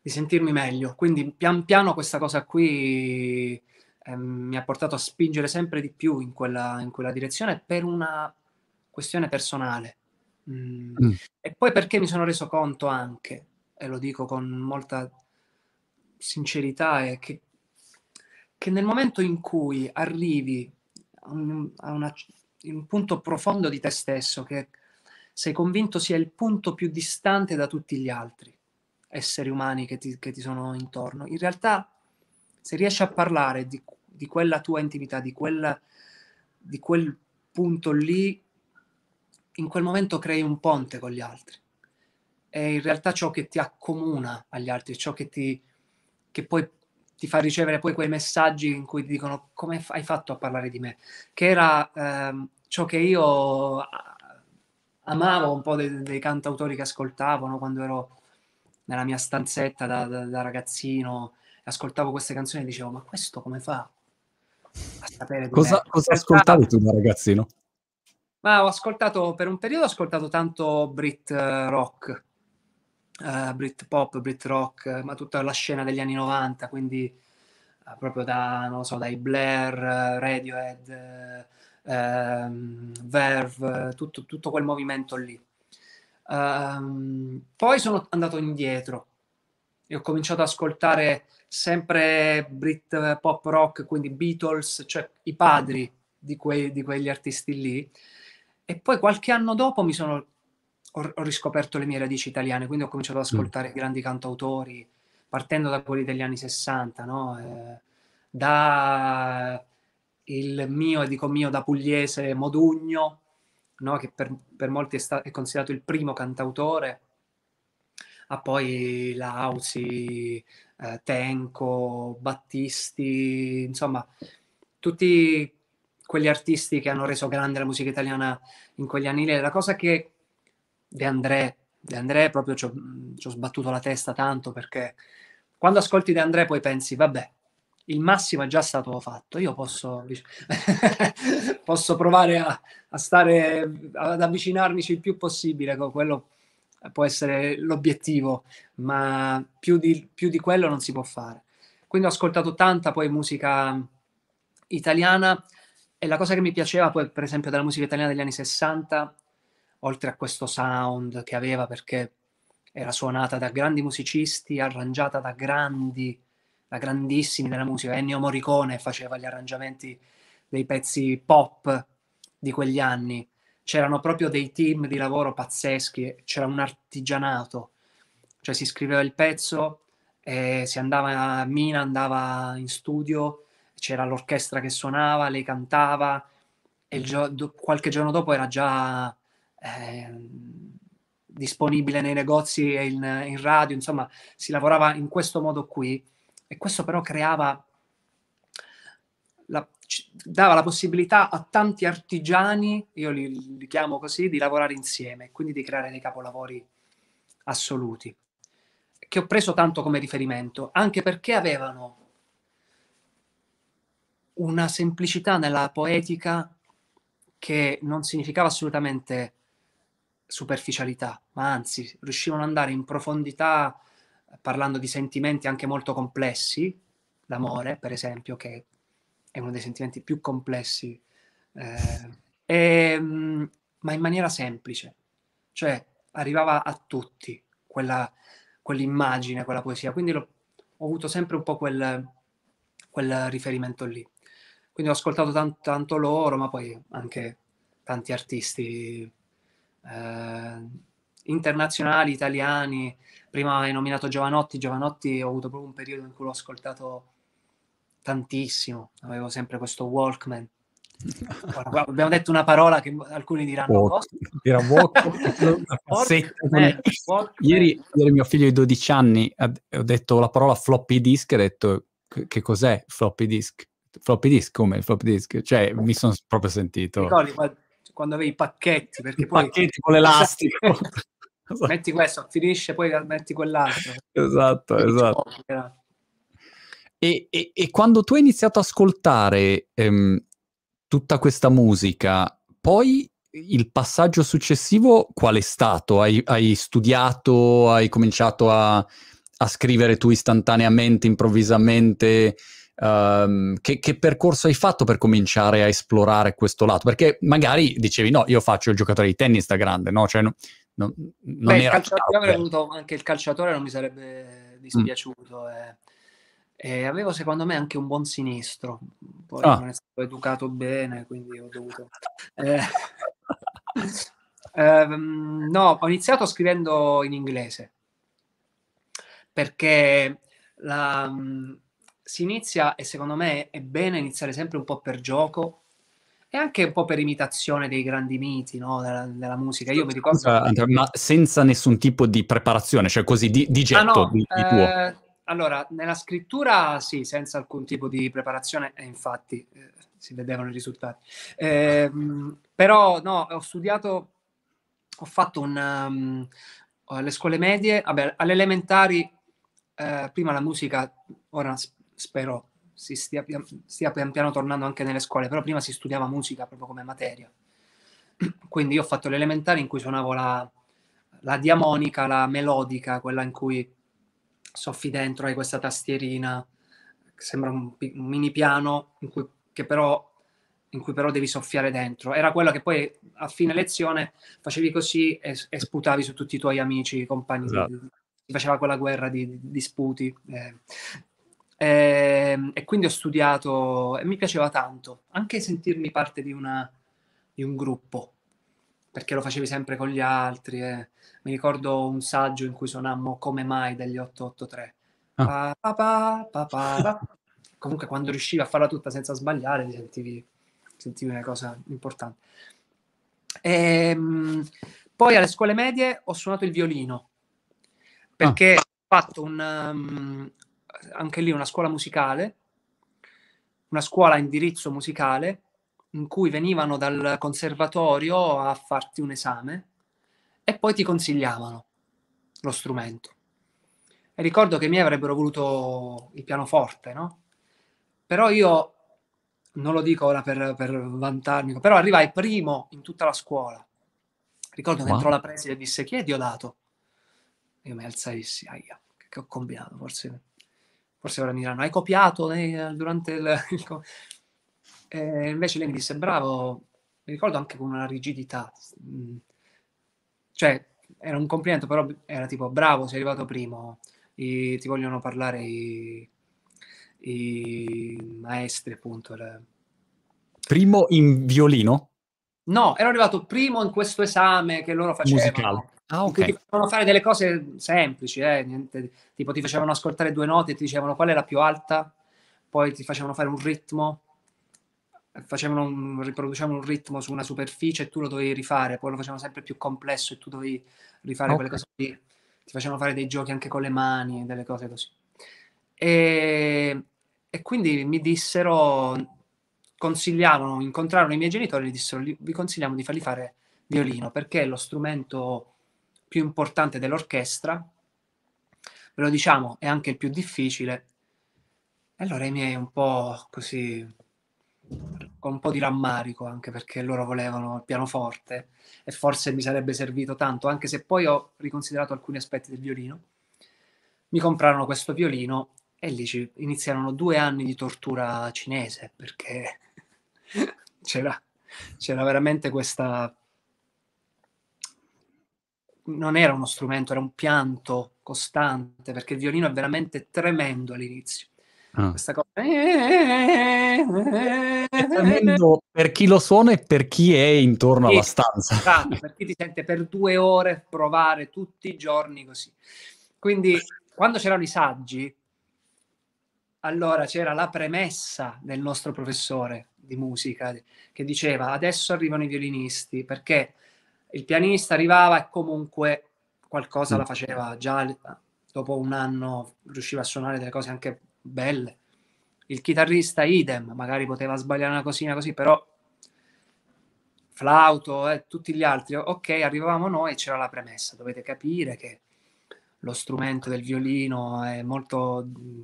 di sentirmi meglio. Quindi pian piano questa cosa qui ehm, mi ha portato a spingere sempre di più in quella, in quella direzione per una questione personale. Mm. Mm. E poi perché mi sono reso conto anche, e lo dico con molta sincerità, è che, che nel momento in cui arrivi a un, a una, un punto profondo di te stesso, che sei convinto sia il punto più distante da tutti gli altri esseri umani che ti, che ti sono intorno, in realtà se riesci a parlare di, di quella tua intimità, di, quella, di quel punto lì, in quel momento crei un ponte con gli altri. È in realtà ciò che ti accomuna agli altri, ciò che, ti, che poi ti fa ricevere poi quei messaggi in cui ti dicono come hai fatto a parlare di me, che era ehm, ciò che io amavo un po' dei, dei, cantautori che ascoltavano quando ero nella mia stanzetta da, da, da ragazzino ascoltavo queste canzoni e dicevo ma questo come fa a sapere cosa, cosa ascoltavi tu da ragazzino? Ma ho ascoltato, per un periodo ho ascoltato tanto Brit eh, rock, uh, Brit pop, Brit rock, eh, ma tutta la scena degli anni 90, quindi uh, proprio da, non so, dai Blair, uh, Radiohead, ehm, Verve, tutto, tutto, quel movimento lì. Ehm, poi sono andato indietro e ho cominciato ad ascoltare sempre Brit pop rock, quindi Beatles, cioè i padri di, quei, di quegli artisti lì, e poi qualche anno dopo mi sono, ho, ho riscoperto le mie radici italiane, quindi ho cominciato ad mm. ascoltare mm. grandi cantautori, partendo da quelli degli anni 60, no? eh, da il mio, e dico mio, da pugliese Modugno, no? che per, per molti è, sta- è, considerato il primo cantautore, a poi Lausi, eh, Tenco, Battisti, insomma, tutti quegli artisti che hanno reso grande la musica italiana in quegli anni lì. La cosa che De André, De André proprio ci ho, ci ho sbattuto la testa tanto perché quando ascolti De André poi pensi, vabbè, il massimo è già stato fatto, io posso, posso provare a, a, stare, ad avvicinarmici il più possibile, quello può essere l'obiettivo, ma più di, più di quello non si può fare. Quindi ho ascoltato tanta poi musica italiana, e la cosa che mi piaceva poi, per esempio, della musica italiana degli anni 60, oltre a questo sound che aveva, perché era suonata da grandi musicisti, arrangiata da grandi, da grandissimi della musica. Ennio Morricone faceva gli arrangiamenti dei pezzi pop di quegli anni. C'erano proprio dei team di lavoro pazzeschi, c'era un artigianato, cioè si scriveva il pezzo, si andava, Mina andava in studio c'era l'orchestra che suonava, lei cantava e mm. gio- do- qualche giorno dopo era già eh, disponibile nei negozi e in, in, radio, insomma si lavorava in questo modo qui e questo però creava, la, dava la possibilità a tanti artigiani, io li, li chiamo così, di lavorare insieme, e quindi di creare dei capolavori assoluti, che ho preso tanto come riferimento, anche perché avevano una semplicità nella poetica che non significava assolutamente superficialità, ma anzi riuscivano ad andare in profondità parlando di sentimenti anche molto complessi, l'amore per esempio, che è uno dei sentimenti più complessi, eh, e, mm, ma in maniera semplice, cioè arrivava a tutti quella, quell'immagine, quella poesia, quindi l'ho, ho avuto sempre un po' quel, quel riferimento lì. Quindi ho ascoltato tanto, tanto loro, ma poi anche tanti artisti eh, internazionali, italiani. Prima hai nominato Giovanotti, Giovanotti ho avuto proprio un periodo in cui l'ho ascoltato tantissimo, avevo sempre questo Walkman. Guarda, abbiamo detto una parola che alcuni diranno walk, oh, era eh, walkman, Ieri, ieri, mio figlio di 12 anni ha, ho detto la parola floppy disk e ha detto che, che cos'è floppy disk floppy disk come il floppy disk cioè mi sono proprio sentito ricordi quando avevi i pacchetti perché poi pacchetti con l'elastico esatto. esatto. metti questo finisce poi metti quell'altro esatto esatto e, e, e, quando tu hai iniziato ad ascoltare ehm, tutta questa musica poi il passaggio successivo qual è stato? hai, hai studiato hai cominciato a a scrivere tu istantaneamente, improvvisamente? Um, che, che, percorso hai fatto per cominciare a esplorare questo lato? Perché magari dicevi no, io faccio il giocatore di tennis da grande, no? Cioè, no, no non Beh, era cioè avuto, anche il calciatore non mi sarebbe dispiaciuto. Mm. Eh. E avevo secondo me anche un buon sinistro, poi ah. non è stato educato bene, quindi ho dovuto... Eh. eh, no, ho iniziato scrivendo in inglese, perché la, mm, si inizia, e secondo me è bene iniziare sempre un po' per gioco e anche un po' per imitazione dei grandi miti no? della, della, musica. Io mi ricordo. Scusa, che... ma senza nessun tipo di preparazione, cioè così di, di getto ah, no, di, di eh, allora, nella scrittura sì, senza alcun tipo di preparazione, e infatti eh, si vedevano i risultati. Eh, però no, ho studiato, ho fatto un. Um, ehm, le scuole medie, vabbè, alle elementari, eh, prima la musica, ora spero si stia, stia pian piano tornando anche nelle scuole, però prima si studiava musica proprio come materia. Quindi io ho fatto l'elementare in cui suonavo la, la diamonica, la melodica, quella in cui soffi dentro, hai questa tastierina, che sembra un, un mini piano, in cui, però, in cui, però, devi soffiare dentro. Era quella che poi a fine lezione facevi così e, e sputavi su tutti i tuoi amici, compagni. Esatto. Di, faceva quella guerra di, di sputi. Eh, e, ehm, e quindi ho studiato e mi piaceva tanto, anche sentirmi parte di, una, di un gruppo, perché lo facevi sempre con gli altri. Eh. Mi ricordo un saggio in cui suonammo Come mai degli 883. Ah. Pa, pa, pa, pa Comunque quando riuscivi a farla tutta senza sbagliare ti sentivi, sentivi una cosa importante. E, ehm, poi alle scuole medie ho suonato il violino perché ah. ho fatto un, um, anche lì una scuola musicale, una scuola a indirizzo musicale, in cui venivano dal conservatorio a farti un esame e poi ti consigliavano lo strumento. E ricordo che mi avrebbero voluto il pianoforte, no? Però io, non lo dico ora per, per vantarmi, però arrivai primo in tutta la scuola. Ricordo wow. che entrò la preside e disse chi è Diodato? Io mi alzai e dissi, aia, che ho combinato, forse forse ora mi diranno, hai copiato eh, durante il... il... E invece lei mi disse, bravo, mi ricordo anche con una rigidità, mm. cioè era un complimento, però era tipo, bravo, sei arrivato primo, I, ti vogliono parlare i, i maestri, appunto. Le... Primo in violino? No, ero arrivato primo in questo esame che loro facevano. Musicale. Ah, okay. ti facevano fare delle cose semplici, eh, niente, tipo ti facevano ascoltare due note e ti dicevano qual è la più alta, poi ti facevano fare un ritmo, facevano un, riproducevano un ritmo su una superficie e tu lo dovevi rifare, poi lo facevano sempre più complesso e tu dovevi rifare okay. quelle cose lì. Ti facevano fare dei giochi anche con le mani, e delle cose così. E, e quindi mi dissero, consigliavano, incontrarono i miei genitori e mi dissero, vi consigliamo di farli fare violino perché è lo strumento più importante dell'orchestra, ve lo diciamo, è anche il più difficile. E allora i miei un po' così, con un po' di rammarico, anche perché loro volevano il pianoforte e forse mi sarebbe servito tanto, anche se poi ho riconsiderato alcuni aspetti del violino. Mi comprarono questo violino e lì ci iniziarono due anni di tortura cinese perché c'era, c'era veramente questa non era uno strumento, era un pianto costante, perché il violino è veramente tremendo all'inizio. Ah. Questa cosa... Tremendo per chi lo suona e per chi è intorno alla stanza. Esatto, per chi ti sente per due ore provare tutti i giorni così. Quindi quando c'erano i saggi, allora c'era la premessa del nostro professore di musica che diceva adesso arrivano i violinisti perché il pianista arrivava e comunque qualcosa la mm. faceva già eh, dopo un anno riusciva a suonare delle cose anche belle il chitarrista idem magari poteva sbagliare una cosina così però flauto e eh, tutti gli altri ok arrivavamo noi e c'era la premessa dovete capire che lo strumento del violino è molto mm,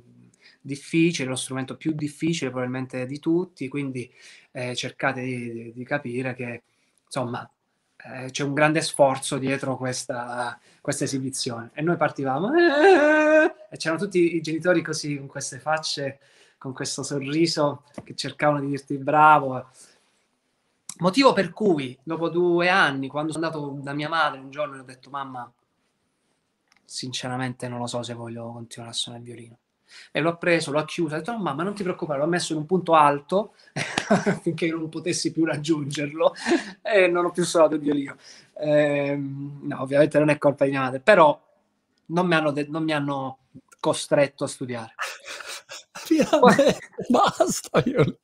difficile, lo strumento più difficile probabilmente di tutti, quindi eh, cercate di, di, capire che insomma eh, c'è un grande sforzo dietro questa, questa esibizione. E noi partivamo eh, e c'erano tutti i genitori così con queste facce, con questo sorriso che cercavano di dirti bravo. Motivo per cui dopo due anni, quando sono andato da mia madre un giorno e ho detto mamma, sinceramente non lo so se voglio continuare a suonare il violino. E l'ho preso, l'ho chiuso, ho detto, oh, mamma non ti preoccupare, l'ho messo in un punto alto finché non potessi più raggiungerlo e non ho più suonato di Elio. Eh, no, ovviamente non è colpa di mia madre, però non mi hanno, de- non mi hanno costretto a studiare. Finalmente, basta io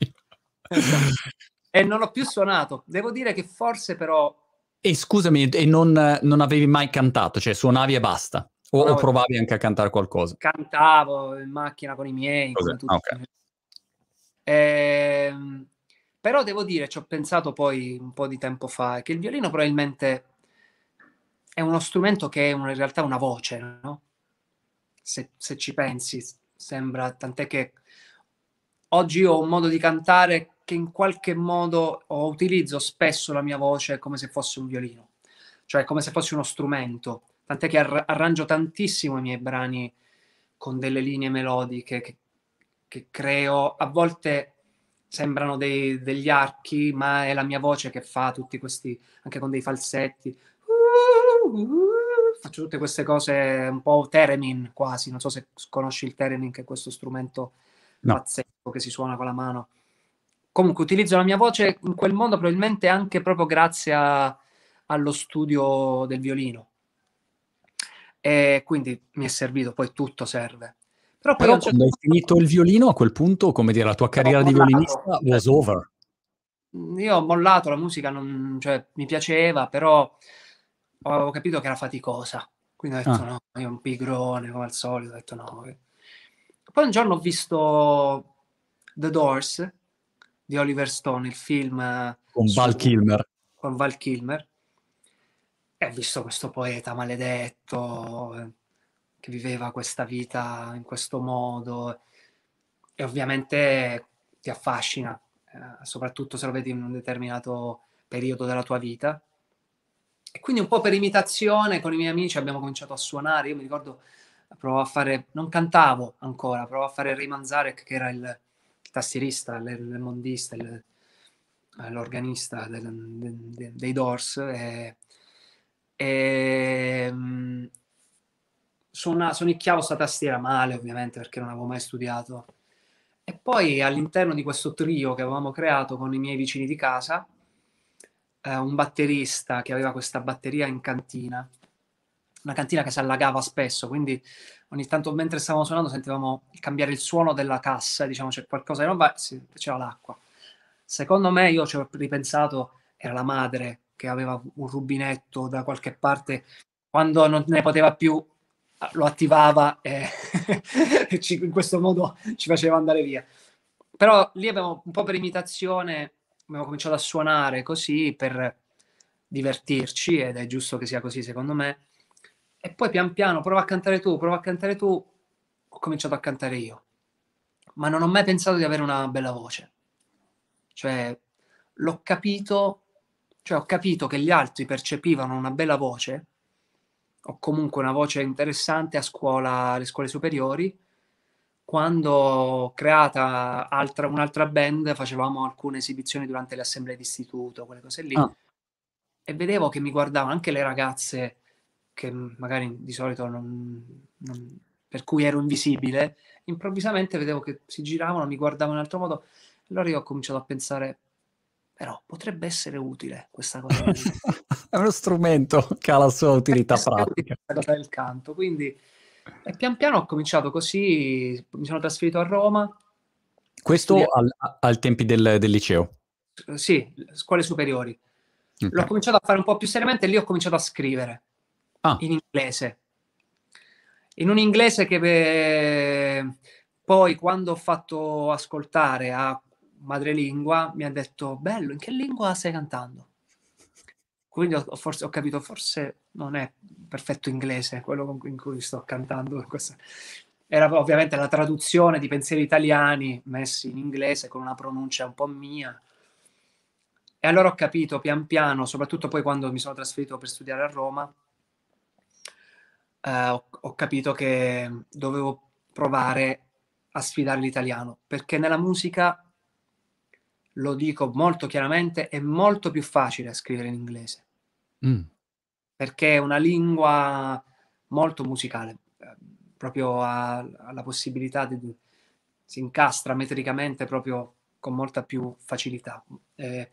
E non ho più suonato. Devo dire che forse però... E scusami, e non, non avevi mai cantato, cioè suonavi e basta. O, o provavi anche a cantare qualcosa? Cantavo in macchina con i miei. Ah, okay. eh, però devo dire, ci ho pensato poi un po' di tempo fa, che il violino probabilmente è uno strumento che è una, in realtà una voce, no? Se, se ci pensi, sembra tant'è che oggi ho un modo di cantare che in qualche modo utilizzo spesso la mia voce come se fosse un violino, cioè come se fosse uno strumento tant'è che ar- arrangio tantissimo i miei brani con delle linee melodiche che, che creo, a volte sembrano dei, degli archi, ma è la mia voce che fa tutti questi, anche con dei falsetti. faccio tutte queste cose un po' teremin quasi, non so se conosci il teremin, che è questo strumento no. pazzesco che si suona con la mano. Comunque utilizzo la mia voce in quel mondo probabilmente anche proprio grazie a, allo studio del violino, e quindi mi è servito, poi tutto serve. Però, Però certo quando hai finito il violino, a quel punto, come dire, la tua carriera di violinista was over. Io ho mollato la musica, non, cioè, mi piaceva, però avevo capito che era faticosa. Quindi ho detto ah. no, io un pigrone come al solito, ho detto no. Poi un giorno ho visto The Doors di Oliver Stone, il film con su, Val Kilmer. Con Val Kilmer eh, ho visto questo poeta maledetto eh, che viveva questa vita in questo modo e ovviamente ti affascina, eh, soprattutto se lo vedi in un determinato periodo della tua vita. E quindi un po' per imitazione con i miei amici abbiamo cominciato a suonare, io mi ricordo provavo a fare, non cantavo ancora, provavo a fare Ray Manzarek che era il tastierista, il mondista, eh, l'organista dei Doors e e, ehm, suona, sonicchiavo sta tastiera male, ovviamente, perché non avevo mai studiato. E poi all'interno di questo trio che avevamo creato con i miei vicini di casa, eh, un batterista che aveva questa batteria in cantina, una cantina che si allagava spesso, quindi ogni tanto mentre stavamo suonando sentivamo cambiare il suono della cassa, diciamo c'è qualcosa che non va, si, c'era l'acqua. Secondo me, io ci ho ripensato, era la madre perché aveva un rubinetto da qualche parte, quando non ne poteva più ah, lo attivava e, in questo modo ci faceva andare via. Però lì abbiamo un po' per imitazione, abbiamo cominciato a suonare così per divertirci ed è giusto che sia così secondo me. E poi pian piano prova a cantare tu, prova a cantare tu, ho cominciato a cantare io. Ma non ho mai pensato di avere una bella voce. Cioè, l'ho capito cioè ho capito che gli altri percepivano una bella voce, o comunque una voce interessante a scuola, alle scuole superiori, quando creata altra, un'altra band facevamo alcune esibizioni durante le assemblee di istituto, quelle cose lì, ah. e vedevo che mi guardavano anche le ragazze che magari di solito non, non, per cui ero invisibile, improvvisamente vedevo che si giravano, mi guardavano in altro modo. Allora io ho cominciato a pensare, però potrebbe essere utile questa cosa. è uno strumento che ha la sua utilità pratica. Questa il canto, quindi e eh, pian piano ho cominciato così, mi sono trasferito a Roma. Questo al, al tempi del, del, liceo? Sì, scuole superiori. Okay. L'ho cominciato a fare un po' più seriamente e lì ho cominciato a scrivere ah. in inglese. In un inglese che beh, poi quando ho fatto ascoltare a madrelingua mi ha detto, bello, in che lingua stai cantando? Quindi ho, forse, ho capito, forse non è perfetto inglese quello con, in cui sto cantando. Era ovviamente la traduzione di pensieri italiani messi in inglese con una pronuncia un po' mia. E allora ho capito pian piano, soprattutto poi quando mi sono trasferito per studiare a Roma, eh, ho, ho capito che dovevo provare a sfidare l'italiano, perché nella musica lo dico molto chiaramente, è molto più facile scrivere in inglese. Mm. Perché è una lingua molto musicale, ehm, proprio ha, ha la possibilità di, di... si incastra metricamente proprio con molta più facilità. Eh,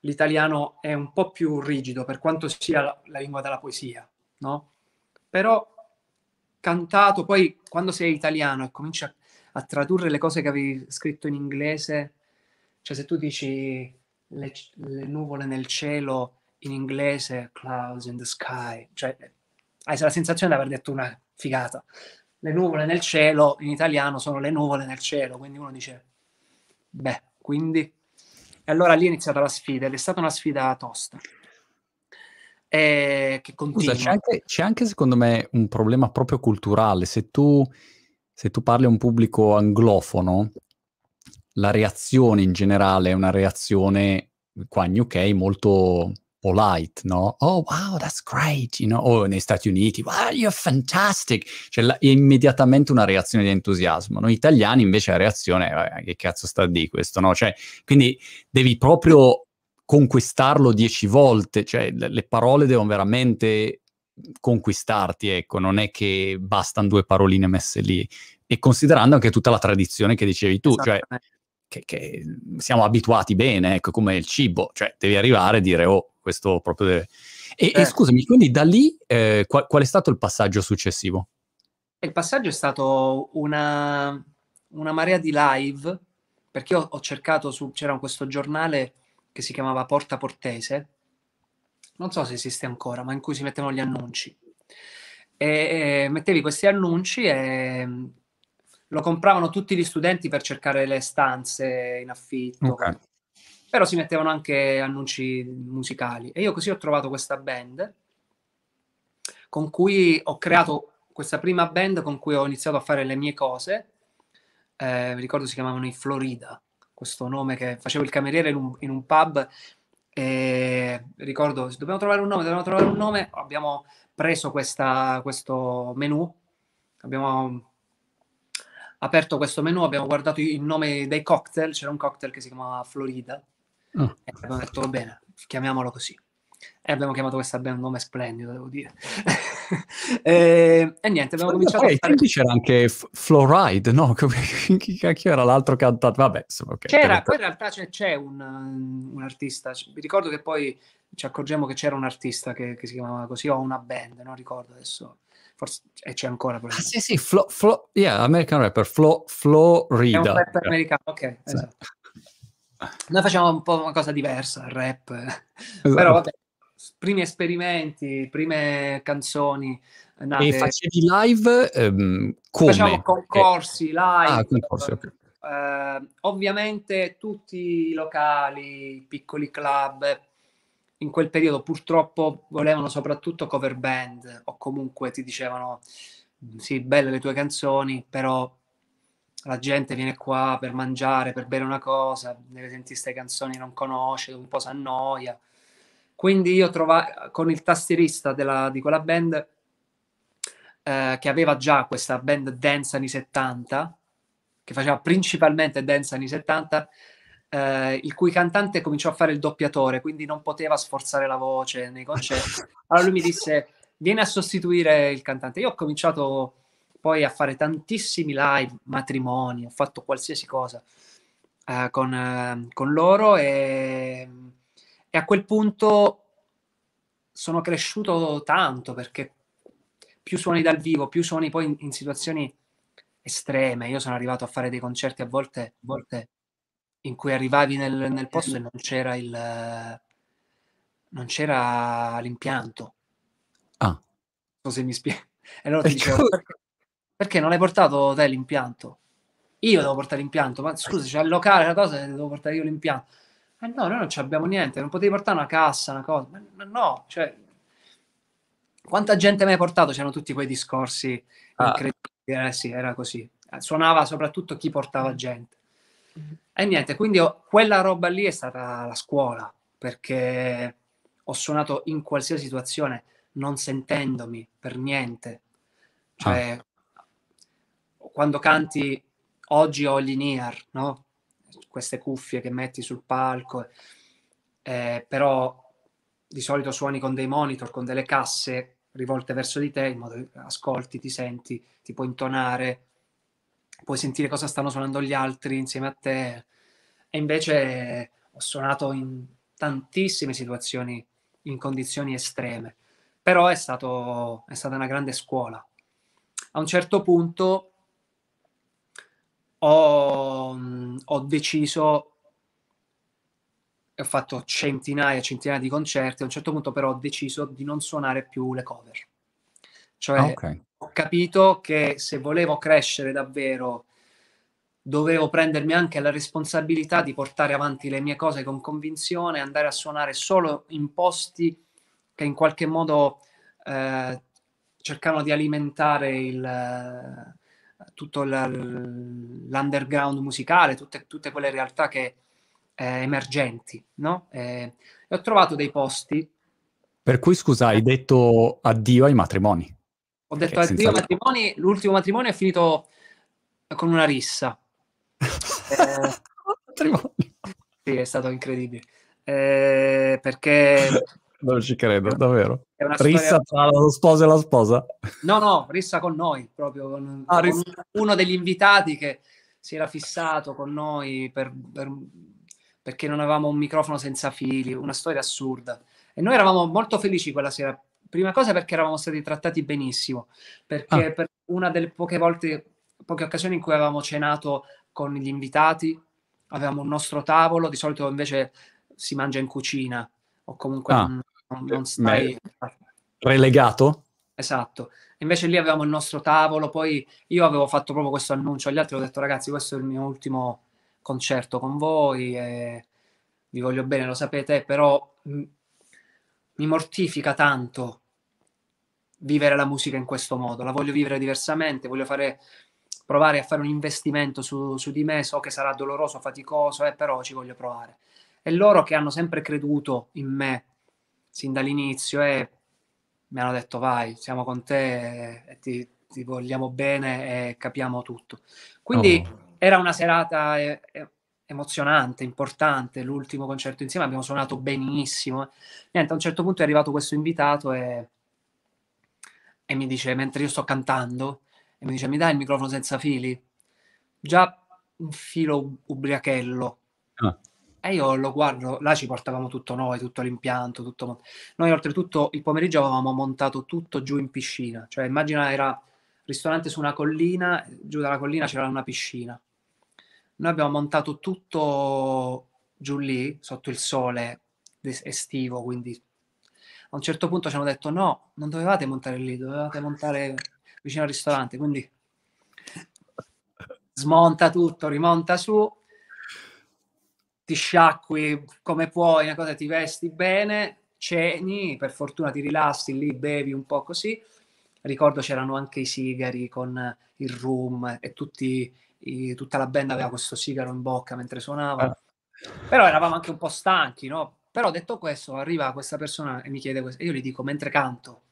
l'italiano è un po' più rigido, per quanto sia la, la lingua della poesia, no? Però cantato, poi quando sei italiano e cominci a, a tradurre le cose che avevi scritto in inglese cioè se tu dici le, le nuvole nel cielo in inglese, clouds in the sky, cioè hai la sensazione di aver detto una figata. Le nuvole nel cielo in italiano sono le nuvole nel cielo, quindi uno dice, beh, quindi... E allora lì è iniziata la sfida ed è stata una sfida tosta. E che continua. Scusa, c'è anche, c'è anche secondo me un problema proprio culturale. Se tu, se tu parli a un pubblico anglofono, la reazione in generale è una reazione qua in UK molto polite, no? Oh wow, that's great, you know? O negli Stati Uniti, wow, you're fantastic. Cioè la, è immediatamente una reazione di entusiasmo. Noi italiani invece la reazione è eh, che cazzo sta di questo, no? Cioè, quindi devi proprio conquistarlo dieci volte, cioè le, le parole devono veramente conquistarti, ecco, non è che bastano due paroline messe lì. E considerando anche tutta la tradizione che dicevi tu, cioè che, che siamo abituati bene, ecco, come il cibo, cioè devi arrivare e dire, oh, questo proprio deve... E, eh. e scusami, quindi da lì eh, qual, qual, è stato il passaggio successivo? Il passaggio è stato una, una marea di live, perché ho, ho cercato su, c'era questo giornale che si chiamava Porta Portese, non so se esiste ancora, ma in cui si mettevano gli annunci. E, e mettevi questi annunci e lo compravano tutti gli studenti per cercare le stanze in affitto. Okay. Però si mettevano anche annunci musicali. E io così ho trovato questa band con cui ho creato questa prima band con cui ho iniziato a fare le mie cose. Eh, mi ricordo si chiamavano i Florida, questo nome che facevo il cameriere in un, in un pub e ricordo, dobbiamo trovare un nome, dobbiamo trovare un nome, abbiamo preso questa, questo menu, abbiamo aperto questo menu, abbiamo guardato il nome dei cocktail, c'era un cocktail che si chiamava Florida, oh. e abbiamo detto, va bene, chiamiamolo così. E abbiamo chiamato questa band un nome splendido, devo dire. e, e, niente, abbiamo cominciato poi, a fare... c'era anche F- Fluoride, no? Chi cacchio era l'altro cantante? Vabbè, insomma, okay, C'era, poi in realtà c'è, c'è un, um, un, artista, mi ricordo che poi ci accorgemmo che c'era un artista che, che si chiamava così, o una band, non ricordo adesso forse eh, c'è ancora. Ah, sì, sì, Flo, Flo, yeah, American Rapper, Flo, Florida. È un rapper americano, ok, sì. Esatto. Noi facciamo un po' una cosa diversa, il rap, esatto. però vabbè, primi esperimenti, prime canzoni. Nate. E facevi live ehm, come? Facciamo concorsi, eh. ah, live. Ah, concorsi, ok. eh, ovviamente tutti i locali, piccoli club, in quel periodo purtroppo volevano soprattutto cover band o comunque ti dicevano mm, sì, belle le tue canzoni, però la gente viene qua per mangiare, per bere una cosa, deve sentire queste canzoni non conosce, un po' si annoia. Quindi io trovai con il tastierista della, di quella band eh, che aveva già questa band dance anni 70, che faceva principalmente dance anni 70, eh, il cui cantante cominciò a fare il doppiatore, quindi non poteva sforzare la voce nei concerti. Allora lui mi disse, vieni a sostituire il cantante. Io ho cominciato poi a fare tantissimi live, matrimoni, ho fatto qualsiasi cosa eh, con, eh, con, loro e, e a quel punto sono cresciuto tanto perché più suoni dal vivo, più suoni poi in, in situazioni estreme. Io sono arrivato a fare dei concerti a volte, a volte in cui arrivavi nel, nel posto e non c'era il non c'era l'impianto. Ah. Non so se mi spiego. allora ti dicevo, perché, non hai portato te l'impianto? Io devo portare l'impianto, ma scusa, c'è il locale, la cosa, devo portare io l'impianto. Ma eh, no, noi non abbiamo niente, non potevi portare una cassa, una cosa. Ma no, cioè... Quanta gente mi hai portato? C'erano tutti quei discorsi ah. incredibili. Eh sì, era così. Eh, suonava soprattutto chi portava gente. E niente, quindi ho, quella roba lì è stata la scuola, perché ho suonato in qualsiasi situazione, non sentendomi per niente. Cioè, ah. quando canti, oggi ho gli near, no? Queste cuffie che metti sul palco, eh, però di solito suoni con dei monitor, con delle casse rivolte verso di te, in modo che ascolti, ti senti, ti puoi intonare, puoi sentire cosa stanno suonando gli altri insieme a te. E invece ho suonato in tantissime situazioni, in condizioni estreme, però è, stato, è stata una grande scuola. A un certo punto ho, ho deciso, ho fatto centinaia e centinaia di concerti, a un certo punto però ho deciso di non suonare più le cover. Cioè, ah, okay ho capito che se volevo crescere davvero dovevo prendermi anche la responsabilità di portare avanti le mie cose con convinzione, andare a suonare solo in posti che in qualche modo eh, cercavano di alimentare il, eh, tutto la, l'underground musicale, tutte, tutte, quelle realtà che eh, emergenti, no? e ho trovato dei posti. Per cui, scusa, hai detto addio ai matrimoni. Ho detto eh, al matrimoni, l'ultimo matrimonio è finito con una rissa. eh, sì, è stato incredibile. Eh, perché... Non ci credo, davvero. Rissa storia... tra lo sposo e la sposa? No, no, rissa con noi, proprio con, ah, con uno degli invitati che si era fissato con noi per, per, perché non avevamo un microfono senza fili, una storia assurda. E noi eravamo molto felici quella sera prima cosa perché eravamo stati trattati benissimo, perché ah. per una delle poche volte, poche occasioni in cui avevamo cenato con gli invitati, avevamo un nostro tavolo, di solito invece si mangia in cucina o comunque ah. non, non stai... Relegato? Esatto. Invece lì avevamo il nostro tavolo, poi io avevo fatto proprio questo annuncio agli altri, ho detto ragazzi questo è il mio ultimo concerto con voi, vi voglio bene, lo sapete, però mi mortifica tanto vivere la musica in questo modo, la voglio vivere diversamente, voglio fare, provare a fare un investimento su, su di me, so che sarà doloroso, faticoso, eh, però ci voglio provare. E loro che hanno sempre creduto in me sin dall'inizio e eh, mi hanno detto vai, siamo con te, e eh, ti, ti, vogliamo bene e capiamo tutto. Quindi oh. era una serata eh, eh, emozionante, importante, l'ultimo concerto insieme, abbiamo suonato benissimo. Eh. Niente, a un certo punto è arrivato questo invitato e, e mi dice, mentre io sto cantando, e mi dice, mi dai il microfono senza fili? Già un filo ubriachello. Ah. E io lo guardo, là ci portavamo tutto noi, tutto l'impianto, tutto... Noi oltretutto il pomeriggio avevamo montato tutto giù in piscina, cioè immagina era ristorante su una collina, giù dalla collina c'era una piscina. Noi abbiamo montato tutto giù lì, sotto il sole estivo, quindi a un certo punto ci hanno detto no, non dovevate montare lì, dovevate montare vicino al ristorante, quindi smonta tutto, rimonta su, ti sciacqui come puoi, una cosa ti vesti bene, ceni, per fortuna ti rilassi lì, bevi un po' così. Ricordo c'erano anche i sigari con il rum e tutti i, tutta la band aveva eh. questo sigaro in bocca mentre suonava. Ah. Però eravamo anche un po' stanchi, no? Però detto questo, arriva questa persona e mi chiede questo, e io gli dico mentre canto.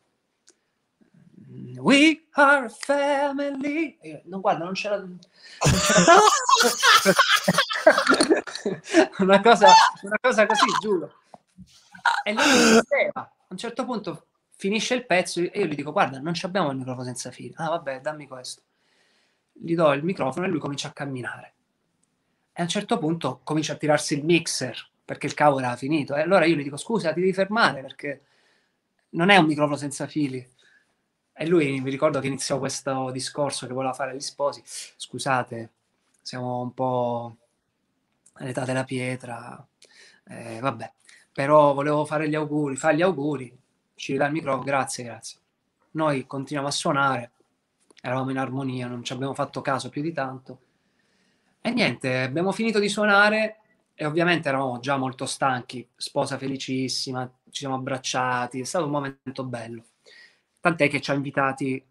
We are family. Io, non guarda, non c'era. Non c'era... una, cosa, una cosa così, giuro. E lui mi diceva, a un certo punto finisce il pezzo e io gli dico guarda non abbiamo il microfono senza filo ah vabbè dammi questo gli do il microfono e lui comincia a camminare. E a un certo punto comincia a tirarsi il mixer perché il cavo era finito. E allora io gli dico: Scusa, ti devi fermare perché non è un microfono senza fili. E lui mi ricordo che iniziò questo discorso che voleva fare agli sposi: Scusate, siamo un po' all'età della pietra. Eh, vabbè, però volevo fare gli auguri, fa gli auguri, ci ridà il microfono, grazie, grazie. Noi continuiamo a suonare, eravamo in armonia, non ci abbiamo fatto caso più di tanto. E niente, abbiamo finito di suonare e ovviamente eravamo già molto stanchi, sposa felicissima, ci siamo abbracciati, è stato un momento bello. Tant'è che ci ha invitati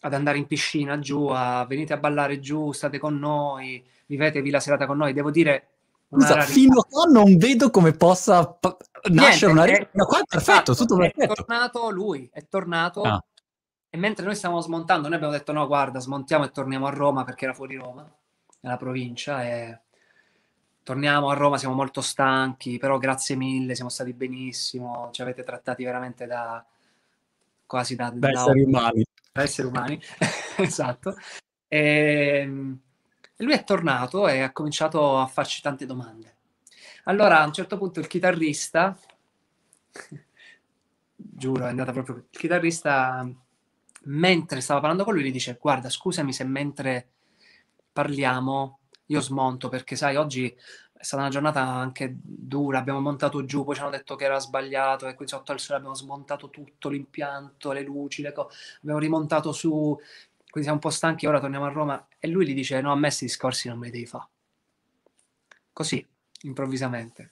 ad andare in piscina giù, a venite a ballare giù, state con noi, vivetevi la serata con noi. Devo dire... Scusa, fino a qua non vedo come possa p- nascere niente, una... È, qua è perfetto, esatto, tutto perfetto. È tornato lui, è tornato ah e mentre noi stavamo smontando, noi abbiamo detto no, guarda, smontiamo e torniamo a Roma perché era fuori Roma, nella provincia. E torniamo a Roma, siamo molto stanchi, però grazie mille, siamo stati benissimo, ci avete trattati veramente da quasi da, da esseri umani. Da esseri umani, esatto. Ehm, e, lui è tornato e ha cominciato a farci tante domande. Allora, a un certo punto il chitarrista, giuro, è andata proprio, il chitarrista mentre stava parlando con lui, gli dice: Guarda, scusami se mentre parliamo io smonto perché, sai, oggi è stata una giornata anche dura. Abbiamo montato giù, poi ci hanno detto che era sbagliato e quindi sotto al sole abbiamo smontato tutto l'impianto, le luci, le cose. Abbiamo rimontato su, quindi siamo un po' stanchi. Ora torniamo a Roma. E lui gli dice: No, a me questi discorsi non me li devi fare. Così, improvvisamente.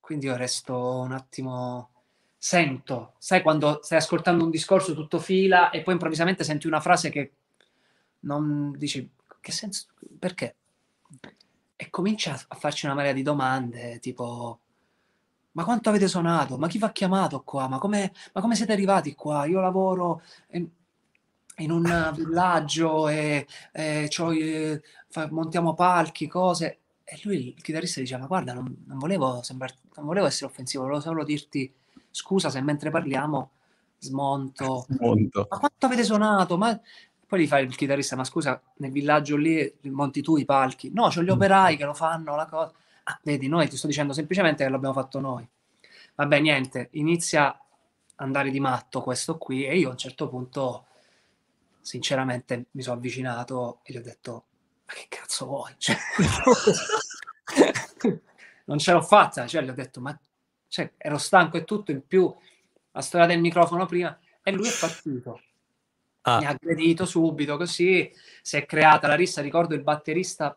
Quindi io resto un attimo sento, sai quando stai ascoltando un discorso tutto fila e poi improvvisamente senti una frase che non dici che senso, perché? E comincia a farci una marea di domande, tipo ma quanto avete suonato? Ma chi vi ha chiamato qua? Ma come, ma come siete arrivati qua? Io lavoro in, in un villaggio e, e cioè, fa, montiamo palchi, cose. E lui, il chitarrista, diceva: Ma guarda, non, non, volevo sembrar, non volevo essere offensivo, volevo solo dirti scusa se mentre parliamo smonto. smonto. Ma quanto avete suonato? Ma... Poi gli fai il chitarrista, ma scusa, nel villaggio lì monti tu i palchi? No, c'ho gli mm. operai che lo fanno, la cosa. Ah, vedi, noi ti sto dicendo semplicemente che l'abbiamo fatto noi. Vabbè, niente, inizia a andare di matto questo qui e io a un certo punto, sinceramente, mi sono avvicinato e gli ho detto, ma che cazzo vuoi? Cioè, non ce l'ho fatta, cioè gli ho detto, ma cioè, ero stanco e tutto, in più la storia del microfono prima, e lui è partito. Ah. Mi ha aggredito subito, così si è creata la rissa. Ricordo il batterista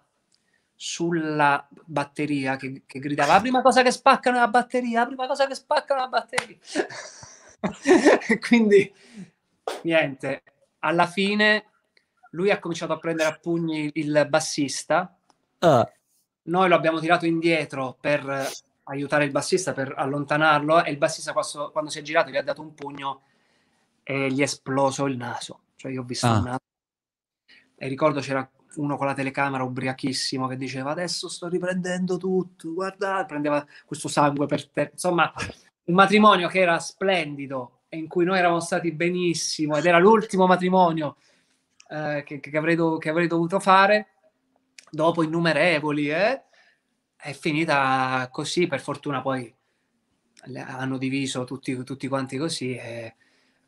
sulla batteria che, che gridava la prima cosa che spaccano la batteria, la prima cosa che spaccano la batteria. Quindi, niente, alla fine lui ha cominciato a prendere a pugni il bassista. Ah. Noi lo abbiamo tirato indietro per aiutare il bassista per allontanarlo e il bassista quando, quando si è girato gli ha dato un pugno e gli è esploso il naso. Cioè io ho visto ah. il naso e ricordo c'era uno con la telecamera ubriachissimo che diceva adesso sto riprendendo tutto, guarda, prendeva questo sangue per te Insomma, un matrimonio che era splendido e in cui noi eravamo stati benissimo ed era l'ultimo matrimonio eh, che, che, avrei do- che, avrei dovuto fare dopo innumerevoli, eh? è finita così, per fortuna poi hanno diviso tutti, tutti quanti così, e...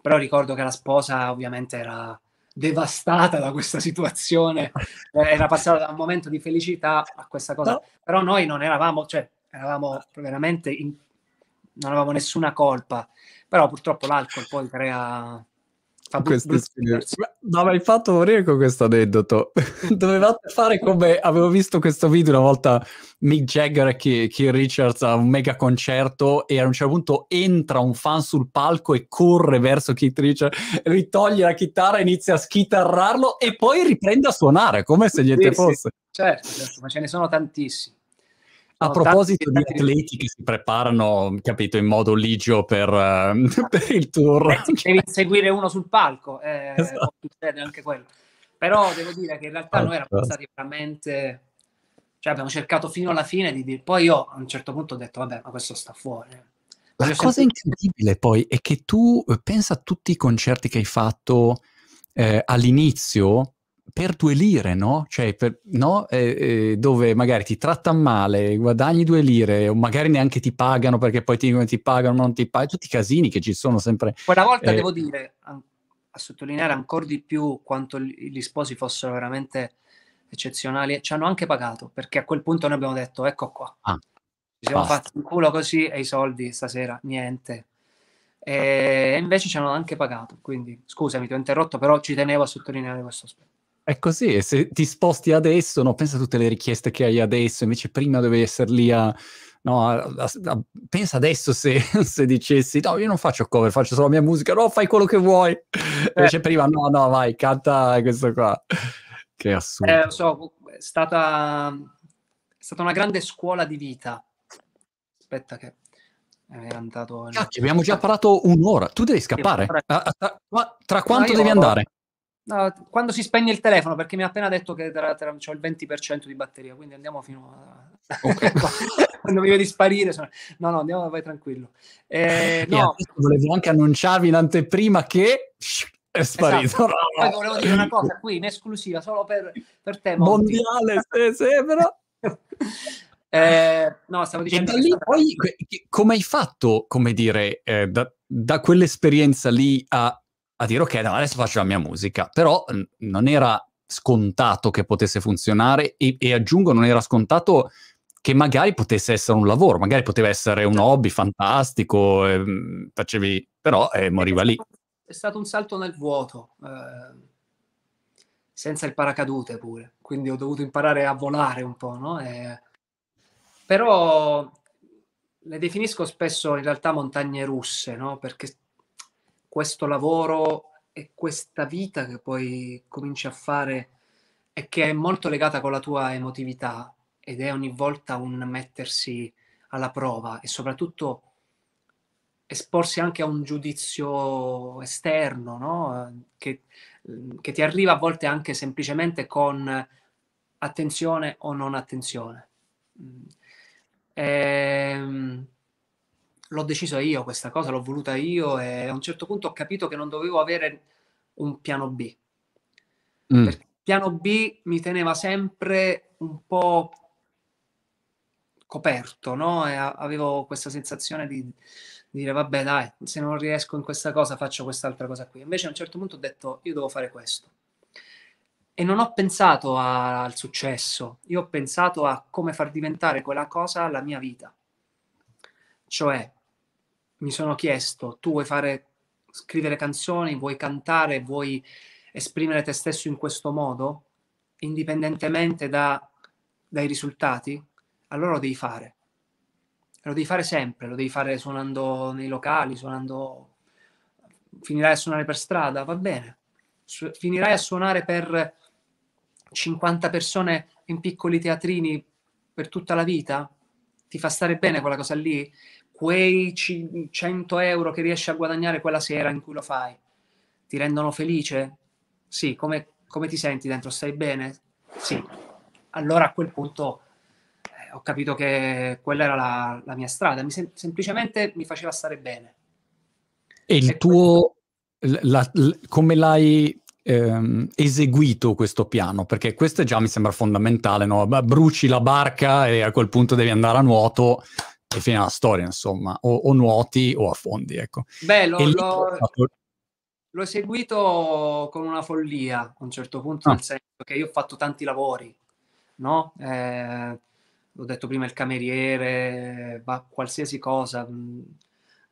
però ricordo che la sposa ovviamente era devastata da questa situazione, eh, era passata da un momento di felicità a questa cosa, no. però noi non eravamo, cioè eravamo veramente, in... non avevamo nessuna colpa, però purtroppo l'alcol poi crea fa queste No, ma hai fatto morire con questo aneddoto. Dovevate fare come avevo visto questo video una volta Mick Jagger e Keith Richards a un mega concerto e a un certo punto entra un fan sul palco e corre verso Keith Richards, ritoglie la chitarra, inizia a schitarrarlo e poi riprende a suonare come se niente sì, fosse. Sì. Certo, ma ce ne sono tantissimi. A proposito di atleti che si preparano, capito, in modo ligio per, uh, per il tour. Eh, devi seguire uno sul palco, eh, esatto. succede anche quello. Però devo dire che in realtà allora. noi eravamo esatto. stati veramente... Cioè abbiamo cercato fino alla fine di dire... Poi io a un certo punto ho detto, vabbè, ma questo sta fuori. Eh. La cioè, cosa sempre... incredibile poi è che tu eh, pensa a tutti i concerti che hai fatto eh, all'inizio, per due lire, no? Cioè, per, no? Eh, eh, dove magari ti trattano male, guadagni due lire, o magari neanche ti pagano perché poi ti dicono ti pagano, non ti pagano, tutti i casini che ci sono sempre. Quella volta eh. devo dire, a, a sottolineare ancora di più quanto gli sposi fossero veramente eccezionali, ci hanno anche pagato, perché a quel punto noi abbiamo detto, ecco qua. Ah, ci siamo basta. fatti un culo così e i soldi stasera, niente, e invece ci hanno anche pagato. Quindi scusami, ti ho interrotto, però ci tenevo a sottolineare questo aspetto. È così, e se ti sposti adesso, no, pensa a tutte le richieste che hai adesso, invece prima dovevi essere lì a... No, a, a, a pensa adesso se, se, dicessi no, io non faccio cover, faccio solo la mia musica, no, fai quello che vuoi. Eh. Invece prima no, no, vai, canta questo qua. Che eh, assurdo. Eh, so, è stata, è stata una grande scuola di vita. Aspetta che è andato... Cacchio, abbiamo già parlato un'ora, tu devi scappare. Tra, tra quanto devi andare? No, quando si spegne il telefono, perché mi ha appena detto che tra, tra, ho il 20% di batteria, quindi andiamo fino a... Okay. quando mi vedi sparire, sono... no, no, andiamo, vai tranquillo. Eh, eh no. Volevo anche annunciarvi in anteprima che è sparito. Esatto. Poi volevo dire una cosa qui, in esclusiva, solo per, per te. Monti. Mondiale, se, se però... eh, no, stavo dicendo... E da lì stata... poi, come hai fatto, come dire, eh, da, da quell'esperienza lì a a dire ok, no, adesso faccio la mia musica, però non era scontato che potesse funzionare e, e aggiungo non era scontato che magari potesse essere un lavoro, magari poteva essere un certo. hobby fantastico, ehm, facevi, però eh, moriva lì. È stato un salto nel vuoto, eh, senza il paracadute pure, quindi ho dovuto imparare a volare un po', no? Eh, però le definisco spesso in realtà montagne russe, no? Perché questo lavoro e questa vita che poi cominci a fare e che è molto legata con la tua emotività ed è ogni volta un mettersi alla prova e soprattutto esporsi anche a un giudizio esterno, no? che, che ti arriva a volte anche semplicemente con attenzione o non attenzione. Mm. Ehm, l'ho deciso io questa cosa, l'ho voluta io e a un certo punto ho capito che non dovevo avere un piano B. Mm. Perché il piano B mi teneva sempre un po' coperto, no? E avevo questa sensazione di, di dire vabbè dai, se non riesco in questa cosa faccio quest'altra cosa qui. Invece a un certo punto ho detto io devo fare questo. E non ho pensato a, al successo, io ho pensato a come far diventare quella cosa la mia vita. Cioè, mi sono chiesto, tu vuoi fare, scrivere canzoni, vuoi cantare, vuoi esprimere te stesso in questo modo, indipendentemente da, dai risultati, allora lo devi fare. Lo devi fare sempre, lo devi fare suonando nei locali, suonando... Finirai a suonare per strada, va bene. Su- finirai a suonare per 50 persone in piccoli teatrini per tutta la vita? Ti fa stare bene quella cosa lì? quei 100 euro che riesci a guadagnare quella sera in cui lo fai ti rendono felice? Sì, come, come ti senti dentro? Stai bene? Sì. Allora a quel punto eh, ho capito che quella era la, la mia strada, mi sem- semplicemente mi faceva stare bene. E il e tuo, questo... la, la, come l'hai Ehm, eseguito questo piano? Perché questo già mi sembra fondamentale, no? Bruci la barca e a quel punto devi andare a nuoto, e fine alla storia, insomma, o, o nuoti o affondi, ecco. Beh, lo, l'ho, fatto... l'ho, seguito con una follia a un certo punto, ah. nel senso che io ho fatto tanti lavori, no? Eh, l'ho detto prima, il cameriere, ma qualsiasi cosa. Mh,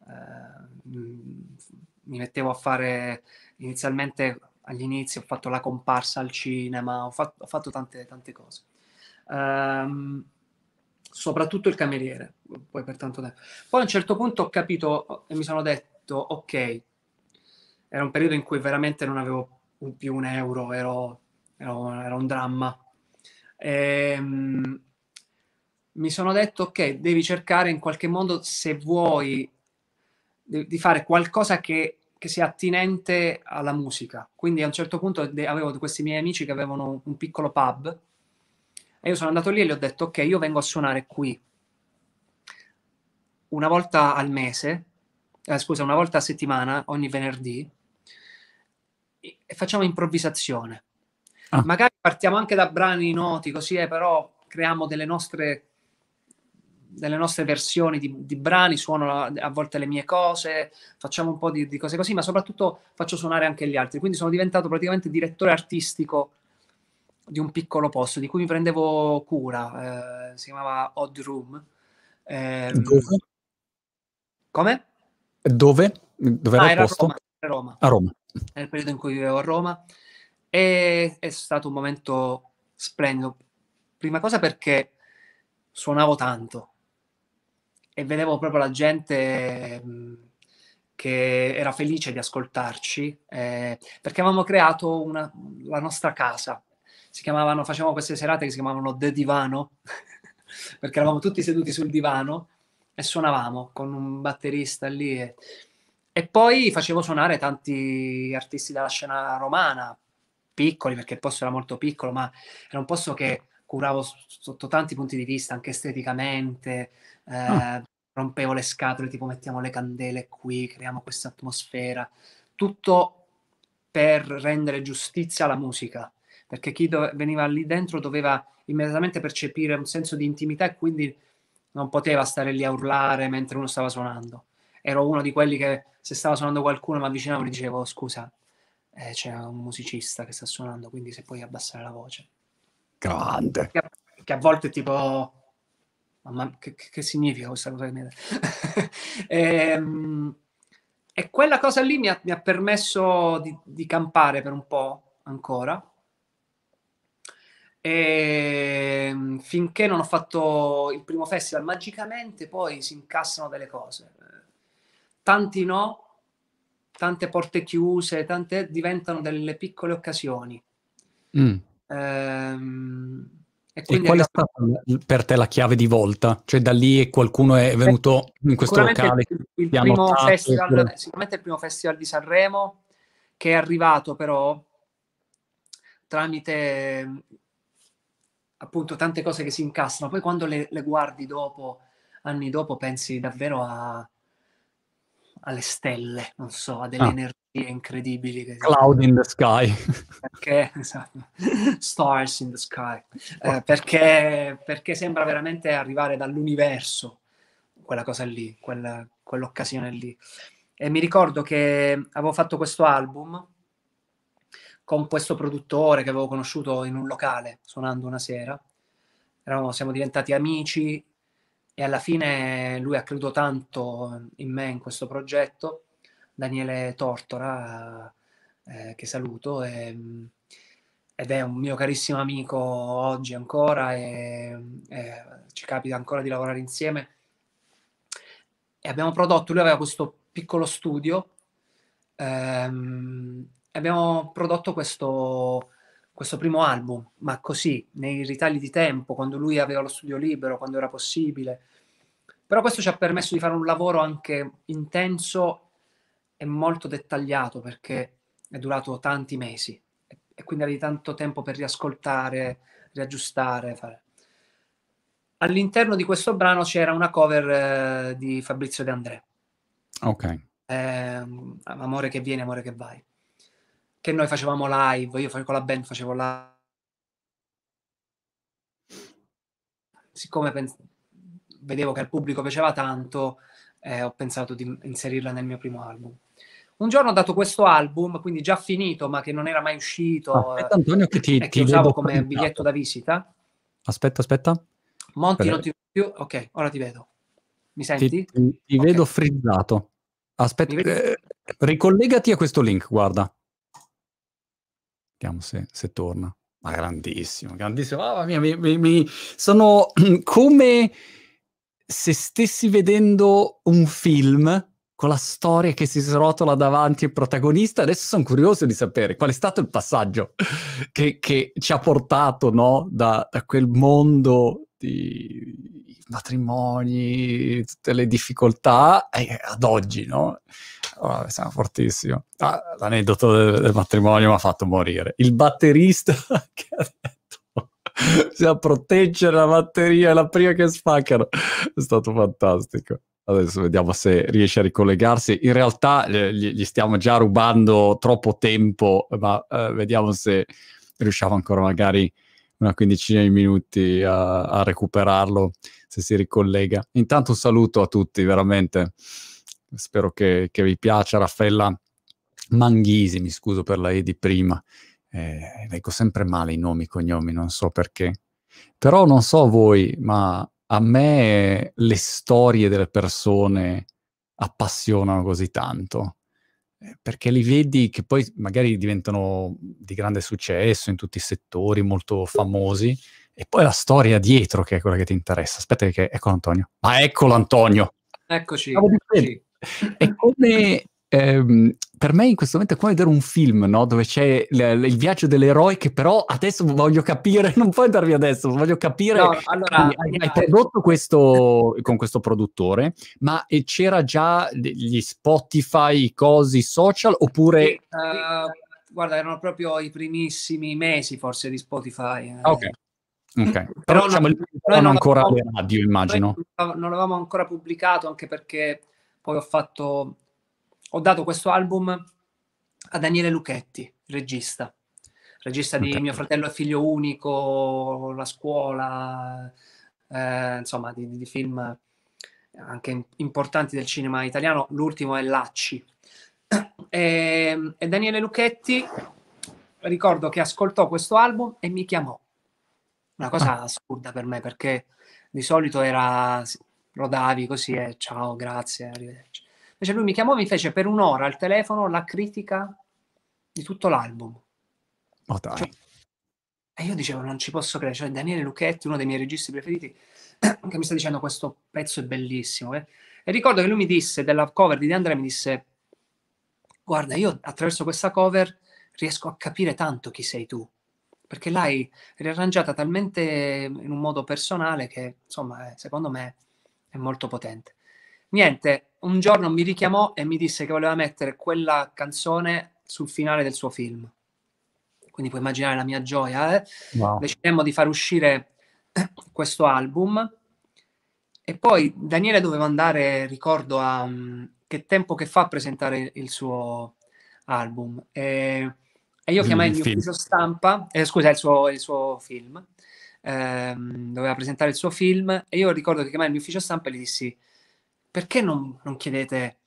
mm, eh, mh, mi mettevo a fare inizialmente all'inizio ho fatto la comparsa al cinema, ho fatto, ho fatto tante, tante cose. Ehm, soprattutto il cameriere poi per tanto tempo. Poi a un certo punto ho capito e mi sono detto, ok, era un periodo in cui veramente non avevo un, più un euro, ero, ero, era un dramma. E, um, mi sono detto, ok, devi cercare in qualche modo, se vuoi, di, di fare qualcosa che, che, sia attinente alla musica. Quindi a un certo punto de- avevo questi miei amici che avevano un, un piccolo pub e io sono andato lì e gli ho detto, ok, io vengo a suonare qui una volta al mese, eh, scusa, una volta a settimana, ogni venerdì, e facciamo improvvisazione. Ah. Magari partiamo anche da brani noti, così è, eh, però creiamo delle nostre, delle nostre versioni di, di brani, suono a, a, volte le mie cose, facciamo un po' di, di, cose così, ma soprattutto faccio suonare anche gli altri. Quindi sono diventato praticamente direttore artistico di un piccolo posto di cui mi prendevo cura, eh, si chiamava Odd Room. Eh, come? Dove? Dove ah, era posto? Roma, Roma. A Roma. Nel periodo in cui vivevo a Roma. E è stato un momento splendido. Prima cosa perché suonavo tanto e vedevo proprio la gente mm, che era felice di ascoltarci eh, perché avevamo creato una, la nostra casa. Si chiamavano, facevamo queste serate che si chiamavano The Divano perché eravamo tutti seduti sul divano e suonavamo con un batterista lì. E, e poi facevo suonare tanti artisti della scena romana, piccoli, perché il posto era molto piccolo, ma era un posto che curavo sotto tanti punti di vista, anche esteticamente. Eh, oh. Rompevo le scatole, tipo mettiamo le candele qui, creiamo questa atmosfera. Tutto per rendere giustizia alla musica, perché chi do- veniva lì dentro doveva immediatamente percepire un senso di intimità e quindi non poteva stare lì a urlare mentre uno stava suonando. Ero uno di quelli che se stava suonando qualcuno mi avvicinavo e dicevo scusa, eh, c'è un musicista che sta suonando, quindi se puoi abbassare la voce. Grande. Che, che a volte tipo... Mamma, che, che significa questa cosa? e, ehm, e quella cosa lì mi ha, mi ha permesso di, di campare per un po' ancora e ehm, finché non ho fatto il primo festival, magicamente poi si incassano delle cose. Tanti no, tante porte chiuse, tante diventano delle piccole occasioni. Mm. Ehm, e, e qual è stata per te la chiave di volta? Cioè da lì qualcuno è venuto in questo locale? Il, il primo festival, e... Ecco. sicuramente il primo festival di Sanremo che è arrivato però tramite appunto tante cose che si incastrano, poi quando le, le guardi dopo, anni dopo, pensi davvero a, alle stelle, non so, a delle ah. energie incredibili. Che... Cloud in the sky. Perché, esatto, stars in the sky, eh, ah. perché, perché sembra veramente arrivare dall'universo, quella cosa lì, quella, quell'occasione lì. E mi ricordo che avevo fatto questo album con questo produttore che avevo conosciuto in un locale suonando una sera. Eravamo, siamo diventati amici e alla fine lui ha creduto tanto in me, in questo progetto. Daniele Tortora, eh, che saluto, e, ehm, ed è un mio carissimo amico oggi ancora e, e eh, ci capita ancora di lavorare insieme. E abbiamo prodotto, lui aveva questo piccolo studio ehm, abbiamo prodotto questo, questo primo album, ma così, nei ritagli di tempo, quando lui aveva lo studio libero, quando era possibile. Però questo ci ha permesso di fare un lavoro anche intenso e molto dettagliato perché è durato tanti mesi e quindi avevi tanto tempo per riascoltare, riaggiustare. Fare. All'interno di questo brano c'era una cover eh, di Fabrizio De André. Ok. Eh, amore che viene, amore che vai che noi facevamo live, io con la band facevo live. Siccome pens- vedevo che al pubblico piaceva tanto, eh, ho pensato di inserirla nel mio primo album. Un giorno ho dato questo album, quindi già finito, ma che non era mai uscito. Ah, eh, aspetta, Antonio, che ti, eh, ti usavo come commentato. biglietto da visita. Aspetta, aspetta. Monti, non ti vedo più. Ok, ora ti vedo. Mi senti? Ti, ti, ti okay. vedo frizzato. Aspetta, eh, ricollegati a questo link, guarda. Vediamo se, se torna. Ma grandissimo, grandissimo. Mamma mia, mi, mi, mi sono come se stessi vedendo un film con la storia che si srotola davanti al protagonista. Adesso sono curioso di sapere qual è stato il passaggio che, che ci ha portato no? da, da quel mondo tutti i matrimoni, tutte le difficoltà eh, ad oggi, no? Allora, siamo fortissimi. Ah, l'aneddoto del, del matrimonio mi ha fatto morire. Il batterista che ha detto bisogna proteggere la batteria, è la prima che spaccano. È stato fantastico. Adesso vediamo se riesce a ricollegarsi. In realtà gli, gli, stiamo già rubando troppo tempo, ma eh, vediamo se riusciamo ancora magari una quindicina di minuti a, a recuperarlo se si ricollega. Intanto un saluto a tutti, veramente. Spero che, che vi piaccia. Raffaella Manghisi, mi scuso per la E di prima. Eh, leggo sempre male i nomi, e i cognomi, non so perché. Però non so voi, ma a me le storie delle persone appassionano così tanto. Eh, perché li vedi che poi magari diventano di grande successo in tutti i settori, molto famosi, e poi la storia dietro che è quella che ti interessa. Aspetta che eccolo Antonio. Ma eccolo Antonio! Eccoci. È come ehm, per me in questo momento è come vedere un film, no? Dove c'è l- l- il viaggio dell'eroe che però adesso voglio capire, non puoi andarvi adesso, voglio capire. No, allora, hai, hai, eh, prodotto eh. questo con questo produttore, ma c'era già gli Spotify, i cosi, social oppure... E, uh, guarda, erano proprio i primissimi mesi forse di Spotify. Eh. Ah, ok. Okay. Però, Però diciamo, non, non ancora le radio, immagino. Non l'avevamo ancora pubblicato anche perché poi ho fatto ho dato questo album a Daniele Luchetti, regista, regista di okay. Mio fratello e figlio unico, La scuola, eh, insomma, di, di, film anche importanti del cinema italiano. L'ultimo è Lacci. E, e Daniele Luchetti, ricordo che ascoltò questo album e mi chiamò. Una cosa ah. assurda per me perché di solito era rodavi così e eh, ciao, grazie, arrivederci. Invece lui mi chiamò e mi fece per un'ora al telefono la critica di tutto l'album. Oh, cioè, e io dicevo, non ci posso credere. Cioè, Daniele Lucchetti, uno dei miei registi preferiti, che mi sta dicendo questo pezzo è bellissimo. Eh? E ricordo che lui mi disse, della cover di De Andrea, mi disse, guarda, io attraverso questa cover riesco a capire tanto chi sei tu, perché l'hai riarrangiata talmente in un modo personale che, insomma, eh, secondo me è molto potente. Niente, un giorno mi richiamò e mi disse che voleva mettere quella canzone sul finale del suo film. Quindi puoi immaginare la mia gioia. Eh? Wow. Decidemmo di far uscire questo album e poi Daniele doveva andare, ricordo, a um, Che tempo che fa a presentare il suo album. E, e io chiamai il, il mio film. ufficio stampa, eh, scusa, il suo, il suo film. Ehm, doveva presentare il suo film e io ricordo che chiamai il mio ufficio stampa e gli dissi perché non, non chiedete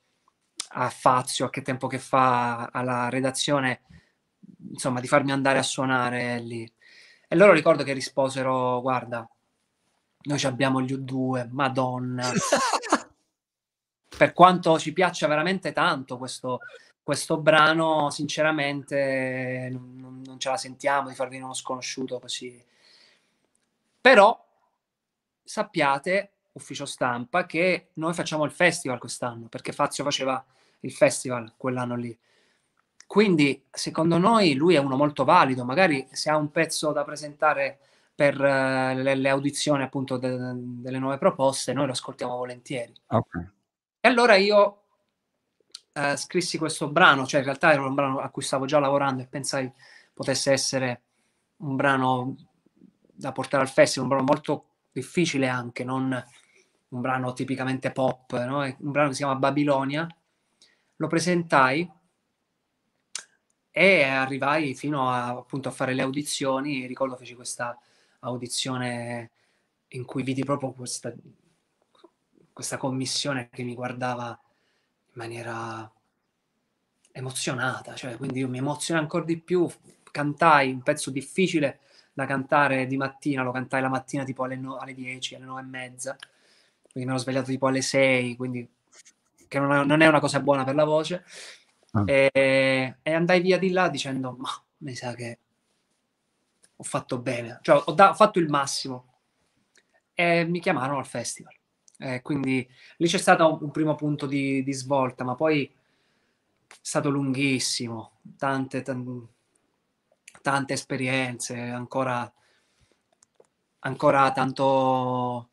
a Fazio, a che tempo che fa, alla redazione, insomma, di farmi andare a suonare lì? E loro ricordo che risposero, guarda, noi abbiamo gli U2, madonna. per quanto ci piaccia veramente tanto questo, questo brano, sinceramente non, non, ce la sentiamo di farvi uno sconosciuto così. Però sappiate ufficio stampa che noi facciamo il festival quest'anno, perché Fazio faceva il festival quell'anno lì. Quindi, secondo noi, lui è uno molto valido. Magari se ha un pezzo da presentare per uh, le, le, audizioni appunto de, de, delle nuove proposte, noi lo ascoltiamo volentieri. Okay. E allora io uh, scrissi questo brano, cioè in realtà era un brano a cui stavo già lavorando e pensai potesse essere un brano da portare al festival, un brano molto difficile anche, non un brano tipicamente pop, no? un brano che si chiama Babilonia, lo presentai e arrivai fino a, appunto a fare le audizioni, ricordo feci questa audizione in cui vidi proprio questa, questa commissione che mi guardava in maniera emozionata, cioè, quindi io mi emozionai ancora di più, cantai un pezzo difficile da cantare di mattina, lo cantai la mattina tipo alle, no- alle 10, alle 9 e mezza, quindi mi ero svegliato tipo alle 6, quindi che non è, non è una cosa buona per la voce. Ah. E, e, andai via di là dicendo, ma mi sa che ho fatto bene, cioè ho, da, ho fatto il massimo. E mi chiamarono al festival. E quindi lì c'è stato un, un primo punto di, di, svolta, ma poi è stato lunghissimo, tante, tante, tante esperienze, ancora, ancora tanto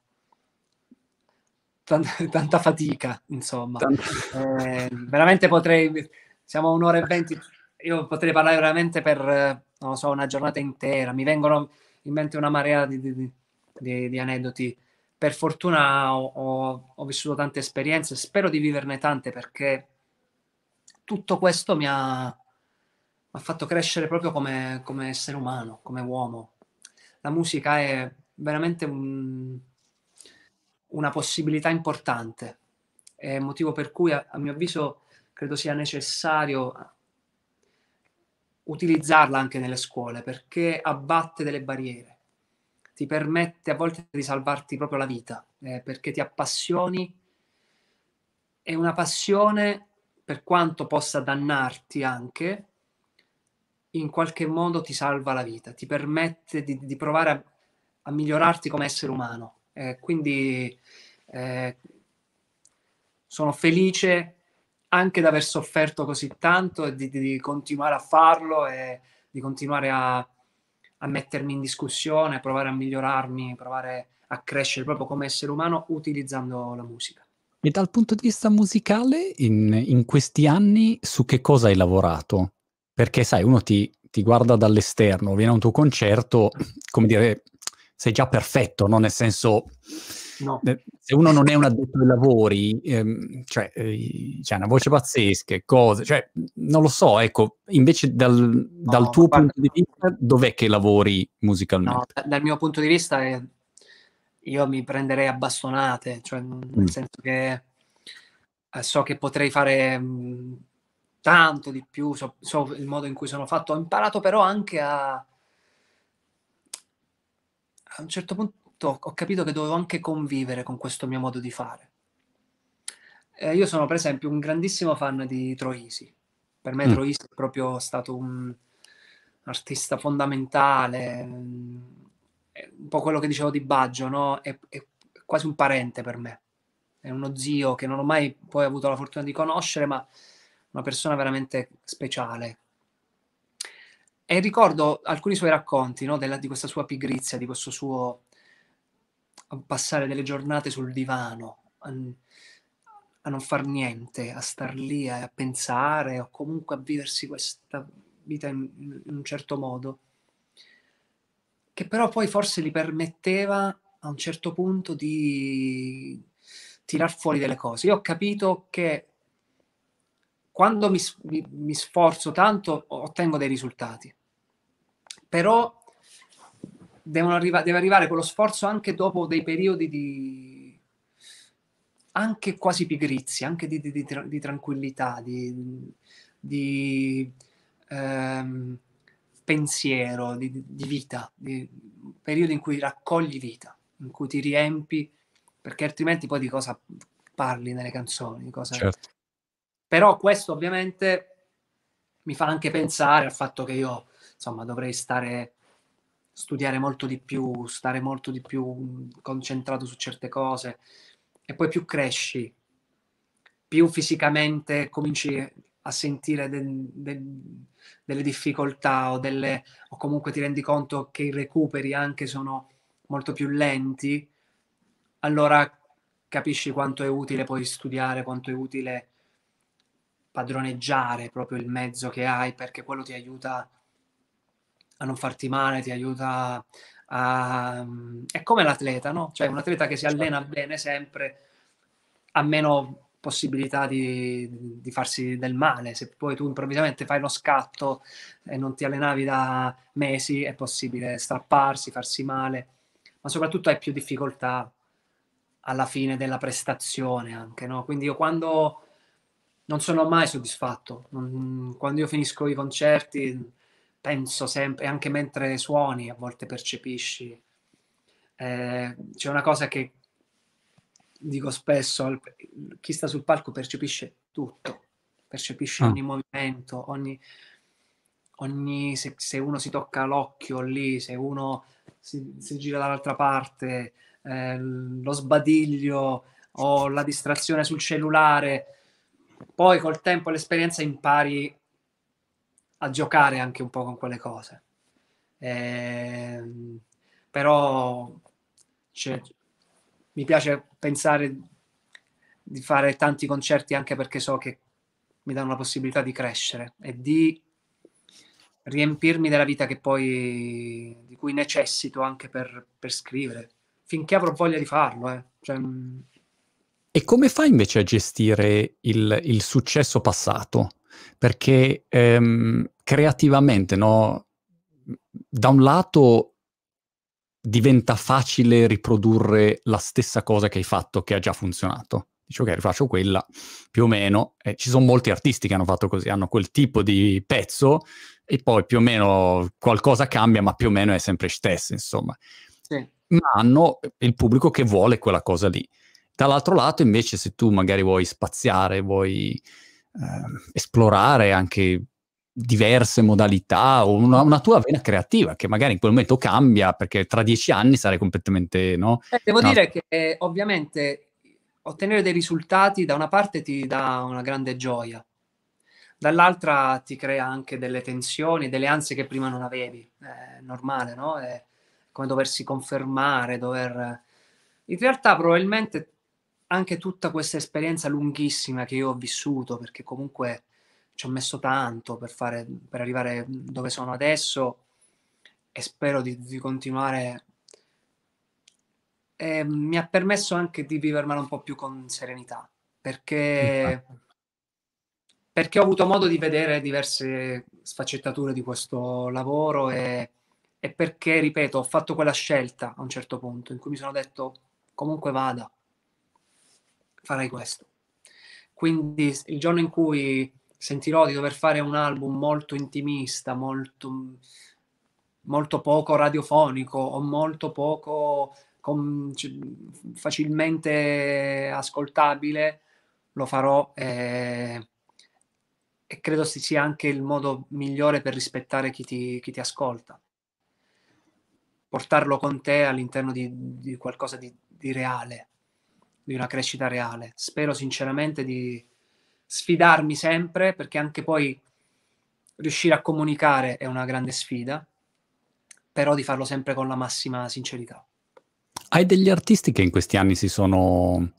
t- tanta fatica, insomma. Eh, veramente potrei, siamo un'ora e venti, io potrei parlare veramente per, non so, una giornata intera, mi vengono in mente una marea di, di, di, di aneddoti. Per fortuna ho, ho, ho vissuto tante esperienze, spero di viverne tante perché tutto questo mi ha, mi ha fatto crescere proprio come, come, essere umano, come uomo. La musica è veramente un, una possibilità importante. È motivo per cui, a, a mio avviso, credo sia necessario utilizzarla anche nelle scuole perché abbatte delle barriere, ti permette a volte di salvarti proprio la vita eh, perché ti appassioni. e una passione, per quanto possa dannarti anche, in qualche modo ti salva la vita, ti permette di, di provare a, a migliorarti come essere umano eh, quindi eh, sono felice anche di aver sofferto così tanto e di, di continuare a farlo e di continuare a, a, mettermi in discussione, provare a migliorarmi, provare a crescere proprio come essere umano utilizzando la musica. E dal punto di vista musicale, in, in questi anni, su che cosa hai lavorato? Perché sai, uno ti, ti guarda dall'esterno, viene a un tuo concerto, come dire, sei già perfetto, no? nel senso... No. Eh, se uno non è un addetto ai lavori, ehm, cioè, eh, c'è cioè, una voce pazzesca, cose, cioè, non lo so, ecco, invece dal, no, dal tuo punto di vista, dov'è che lavori musicalmente? No, dal mio punto di vista eh, io mi prenderei a bastonate, cioè, nel mm. senso che eh, so che potrei fare mh, mm, tanto di più, so, so il modo in cui sono fatto, ho imparato però anche a a un certo punto ho capito che dovevo anche convivere con questo mio modo di fare. Eh, io sono per esempio un grandissimo fan di Troisi. Per me mm. Troisi è proprio stato un artista fondamentale, mm, un po' quello che dicevo di Baggio, no? è, è quasi un parente per me. È uno zio che non ho mai poi avuto la fortuna di conoscere, ma una persona veramente speciale, e ricordo alcuni suoi racconti no, della, di questa sua pigrizia, di questo suo passare delle giornate sul divano, a, a non far niente, a star lì, a, a pensare o comunque a viversi questa vita in, in un certo modo, che però poi forse gli permetteva a un certo punto di tirar fuori delle cose. Io ho capito che quando mi, mi, mi, sforzo tanto ottengo dei risultati però arriva- deve arrivare quello sforzo anche dopo dei periodi di anche quasi pigrizia, anche di, di, di, tra- di tranquillità, di, ehm, pensiero, di, vita, di periodi in cui raccogli vita, in cui ti riempi, perché altrimenti poi di cosa parli nelle canzoni. Cosa... Certo. Però questo ovviamente mi fa anche pensare al fatto che io insomma dovrei stare, studiare molto di più, stare molto di più concentrato su certe cose. E poi più cresci, più fisicamente cominci a sentire de, de, delle difficoltà o, delle, o comunque ti rendi conto che i recuperi anche sono molto più lenti, allora capisci quanto è utile poi studiare, quanto è utile padroneggiare proprio il mezzo che hai perché quello ti aiuta a non farti male, ti aiuta a... è come l'atleta, no? Cioè un atleta che si certo. allena bene sempre ha meno possibilità di, di, farsi del male. Se poi tu improvvisamente fai uno scatto e non ti allenavi da mesi, è possibile strapparsi, farsi male, ma soprattutto hai più difficoltà alla fine della prestazione anche, no? Quindi io quando non sono mai soddisfatto, quando io finisco i concerti penso sempre, anche mentre suoni a volte percepisci. Eh, c'è una cosa che dico spesso, chi sta sul palco percepisce tutto, percepisce ah. ogni movimento, ogni, ogni se, se, uno si tocca l'occhio lì, se uno si, si gira dall'altra parte, eh, lo sbadiglio o la distrazione sul cellulare. Poi col tempo e l'esperienza impari a giocare anche un po' con quelle cose. Eh, però cioè, mi piace pensare di fare tanti concerti anche perché so che mi danno la possibilità di crescere e di riempirmi della vita che poi di cui necessito anche per, per scrivere finché avrò voglia di farlo eh. cioè, mm, e come fai invece a gestire il, il successo passato? Perché ehm, creativamente, no? da un lato diventa facile riprodurre la stessa cosa che hai fatto, che ha già funzionato. Dici, ok, rifaccio quella, più o meno. Eh, ci sono molti artisti che hanno fatto così, hanno quel tipo di pezzo e poi più o meno qualcosa cambia, ma più o meno è sempre stesso, insomma. Sì. Ma hanno il pubblico che vuole quella cosa lì. Dall'altro lato, invece, se tu magari vuoi spaziare, vuoi eh, esplorare anche diverse modalità o una, una, tua vena creativa che magari in quel momento cambia perché tra dieci anni sarai completamente no? Eh, devo no. dire che eh, ovviamente ottenere dei risultati da una parte ti dà una grande gioia dall'altra ti crea anche delle tensioni, delle ansie che prima non avevi, è normale no? È come doversi confermare, dover... In realtà probabilmente anche tutta questa esperienza lunghissima che io ho vissuto, perché comunque ci ho messo tanto per, fare, per arrivare dove sono adesso e spero di, di continuare. E mi ha permesso anche di vivermela un po' più con serenità, perché, perché ho avuto modo di vedere diverse sfaccettature di questo lavoro e, e perché, ripeto, ho fatto quella scelta a un certo punto in cui mi sono detto comunque vada, farai questo. Quindi il giorno in cui sentirò di dover fare un album molto intimista, molto, mm, molto poco radiofonico o molto poco com, facilmente ascoltabile, lo farò eh, e credo sia anche il modo migliore per rispettare chi ti, chi ti ascolta. Portarlo con te all'interno di, di qualcosa di, di reale di una crescita reale. Spero sinceramente di sfidarmi sempre perché anche poi riuscire a comunicare è una grande sfida, però di farlo sempre con la massima sincerità. Hai degli artisti che in questi anni si sono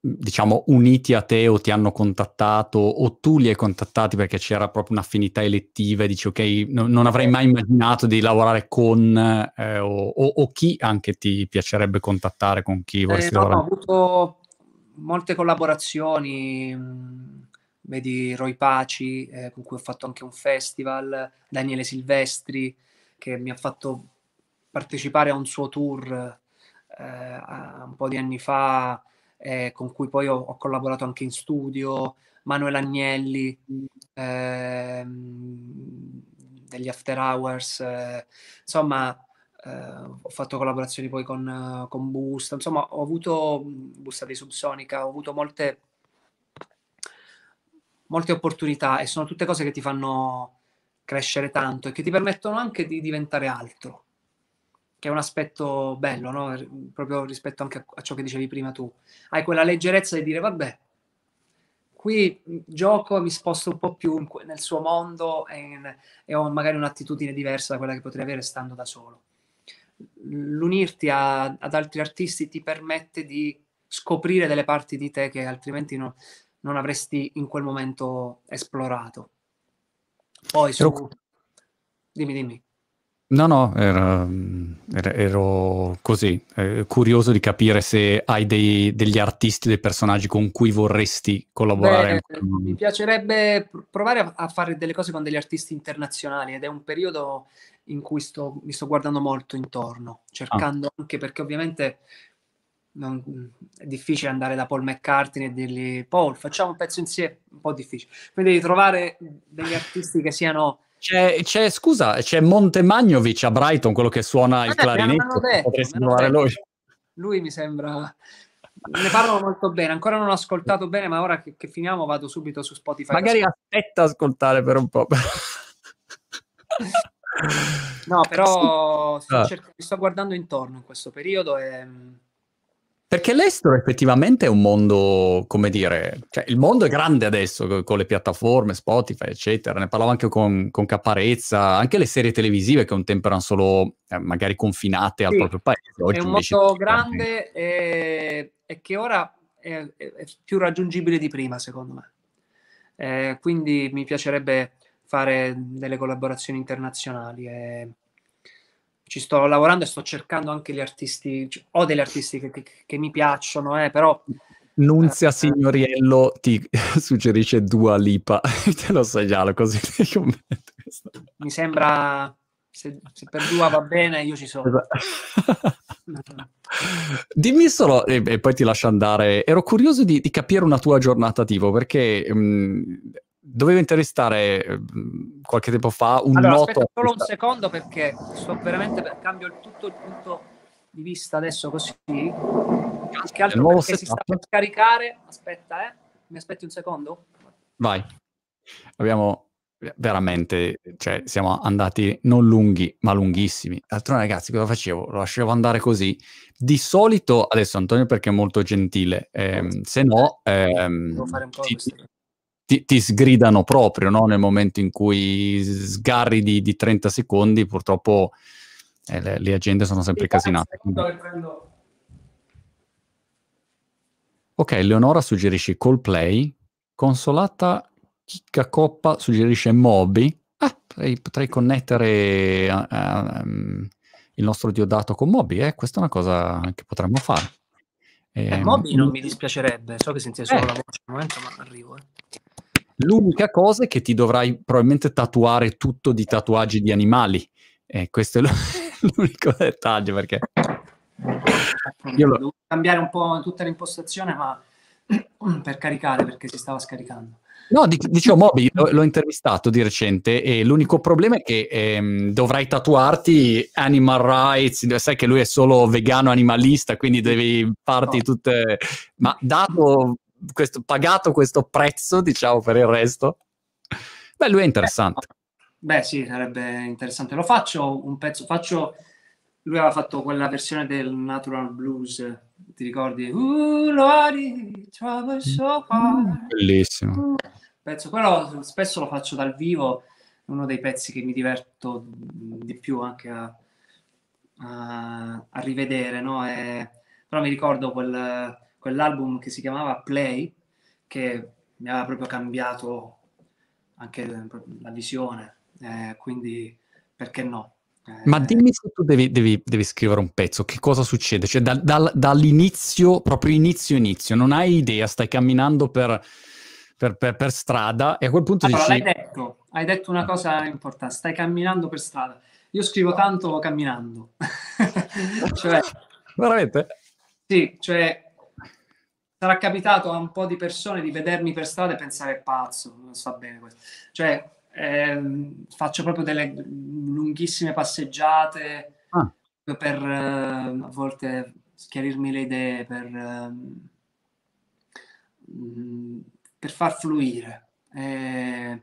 Mhmm, diciamo, uniti a te o ti hanno contattato o tu li hai contattati perché c'era proprio un'affinità elettiva e dici ok, no, non avrei mai immaginato di lavorare con eh, o, o, o, chi anche ti piacerebbe contattare, con chi eh, vorresti eh, no, lavorare? Ho avuto molte collaborazioni, mhmm, vedi Roy Paci eh, con cui ho fatto anche un festival, Daniele Silvestri che mi ha fatto partecipare a un suo tour eh, un po' di anni fa eh, con cui poi ho, ho, collaborato anche in studio, Manuel Agnelli, ehm, degli After Hours, eh, insomma Uh, ho fatto collaborazioni poi con, con, Busta, insomma ho avuto Busta di Subsonica, ho avuto molte, molte opportunità e sono tutte cose che ti fanno crescere tanto e che ti permettono anche di diventare altro che è un aspetto bello, no? proprio rispetto anche a, a, ciò che dicevi prima tu. Hai quella leggerezza di dire, vabbè, qui gioco, mi sposto un po' più in, nel suo mondo e, e, ho magari un'attitudine diversa da quella che potrei avere stando da solo. L'unirti a, ad altri artisti ti permette di scoprire delle parti di te che altrimenti no, non avresti in quel momento esplorato. Poi su... Dimmi, dimmi. No, no, era, era, ero così, eh, curioso di capire se hai dei, degli artisti, dei personaggi con cui vorresti collaborare. Beh, mi piacerebbe provare a, a, fare delle cose con degli artisti internazionali ed è un periodo in cui sto, mi sto guardando molto intorno, cercando ah. anche perché ovviamente non, è difficile andare da Paul McCartney e dirgli Paul facciamo un pezzo insieme, un po' difficile. Quindi devi trovare degli artisti che siano c'è, c'è, scusa, c'è Montemagnovic a Brighton, quello che suona il eh, clarinetto. lui. Lui mi sembra ne parlano molto bene. Ancora non ho ascoltato bene, ma ora che, che finiamo vado subito su Spotify. Magari aspetta ascoltare per un po'. no, però ah. sto, cercando, sto guardando intorno in questo periodo e mm, perché l'estero effettivamente è un mondo, come dire, cioè il mondo è grande adesso con le piattaforme, Spotify, eccetera. Ne parlavo anche con, con Caparezza, anche le serie televisive che un tempo erano solo eh, magari confinate al sì, proprio paese. Oggi è un mondo grande e, e, che ora è, è, più raggiungibile di prima, secondo me. Eh, quindi mi piacerebbe fare delle collaborazioni internazionali. E eh ci sto lavorando e sto cercando anche gli artisti, cioè, ho degli artisti che, che, che mi piacciono, eh, però... Nunzia eh, eh. Signoriello ti suggerisce Dua Lipa, te lo segnalo così nei commenti. Mi sembra, se, se, per Dua va bene, io ci sono. Dimmi solo, e, e, poi ti lascio andare, ero curioso di, di capire una tua giornata tipo, perché... Mh, mm, dovevo intervistare qualche tempo fa un allora, noto... Aspetta solo un secondo perché sto veramente per cambio tutto il punto di vista adesso così. Anche altro perché si sta per scaricare. Aspetta, eh. Mi aspetti un secondo? Vai. Abbiamo veramente, cioè, siamo andati non lunghi, ma lunghissimi. D'altronde, ragazzi, cosa facevo? Lo lasciavo andare così. Di solito, adesso Antonio perché è molto gentile, ehm, se no... Eh, ehm, ti, ti, ti, sgridano proprio no? nel momento in cui sgarri di, di 30 secondi, purtroppo eh, le, le, agende sono sempre casinate. Ok, Leonora suggerisce Coldplay, Consolata Chicca Coppa suggerisce Moby. Ah, potrei, potrei connettere uh, um, il nostro Diodato con Moby, eh? questa è una cosa che potremmo fare. Eh, ehm, Moby non mm. mi dispiacerebbe, so che sentite solo eh. la voce al momento, ma arrivo. Eh. L'unica cosa è che ti dovrai probabilmente tatuare tutto di tatuaggi di animali. E eh, questo è l'unico dettaglio perché... Io lo... cambiare un po' tutta l'impostazione, ma per caricare perché si stava scaricando. No, dicevo, Moby l- l'ho intervistato di recente e l'unico problema è che ehm, dovrai tatuarti animal rights, sai che lui è solo vegano animalista, quindi devi farti no. tutte... Ma dato questo, pagato questo prezzo, diciamo, per il resto. Beh, lui è interessante. Beh, sì, sarebbe interessante. Lo faccio un pezzo, faccio... Lui aveva fatto quella versione del Natural Blues, ti ricordi? Uh, Lori, travel so Bellissimo. Pezzo, quello spesso lo faccio dal vivo, uno dei pezzi che mi diverto di più anche a, a, a rivedere, no? E, però mi ricordo quel quell'album che si chiamava Play, che mi aveva proprio cambiato anche eh, la visione, eh, quindi perché no? Ma eh, dimmi se tu devi, devi, devi, scrivere un pezzo, che cosa succede? Cioè da, da, dall'inizio, proprio inizio inizio, non hai idea, stai camminando per, per, per, per strada e a quel punto allora, dici... Hai detto, hai detto una cosa importante, stai camminando per strada. Io scrivo tanto camminando. cioè, Veramente? Sì, cioè sarà capitato a un po' di persone di vedermi per strada e pensare pazzo, non sta bene questo. Cioè, ehm, faccio proprio delle lunghissime passeggiate ah. per ehm, a volte schiarirmi le idee, per, ehm, per far fluire. Eh,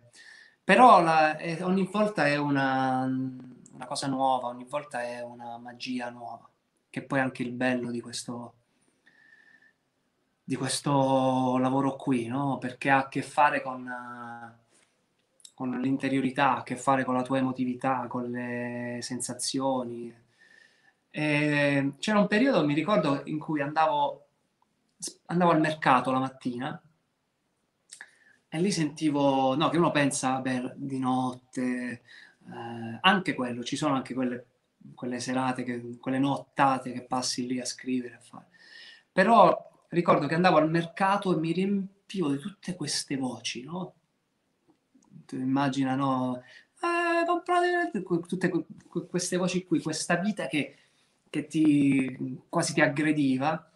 però la, eh, ogni volta è una, una cosa nuova, ogni volta è una magia nuova, che poi è anche il bello di questo di questo lavoro qui, no? perché ha a che fare con, eh, con l'interiorità, ha a che fare con la tua emotività, con le sensazioni. E c'era un periodo, mi ricordo, in cui andavo, andavo al mercato la mattina e lì sentivo, no, che uno pensa, beh, di notte, eh, anche quello, ci sono anche quelle, quelle serate, che, quelle nottate che passi lì a scrivere, a fare. Però ricordo che andavo al mercato e mi riempivo di tutte queste voci, no? Tu immagina, no? Eh, tutte queste voci qui, questa vita che, che ti, quasi ti aggrediva.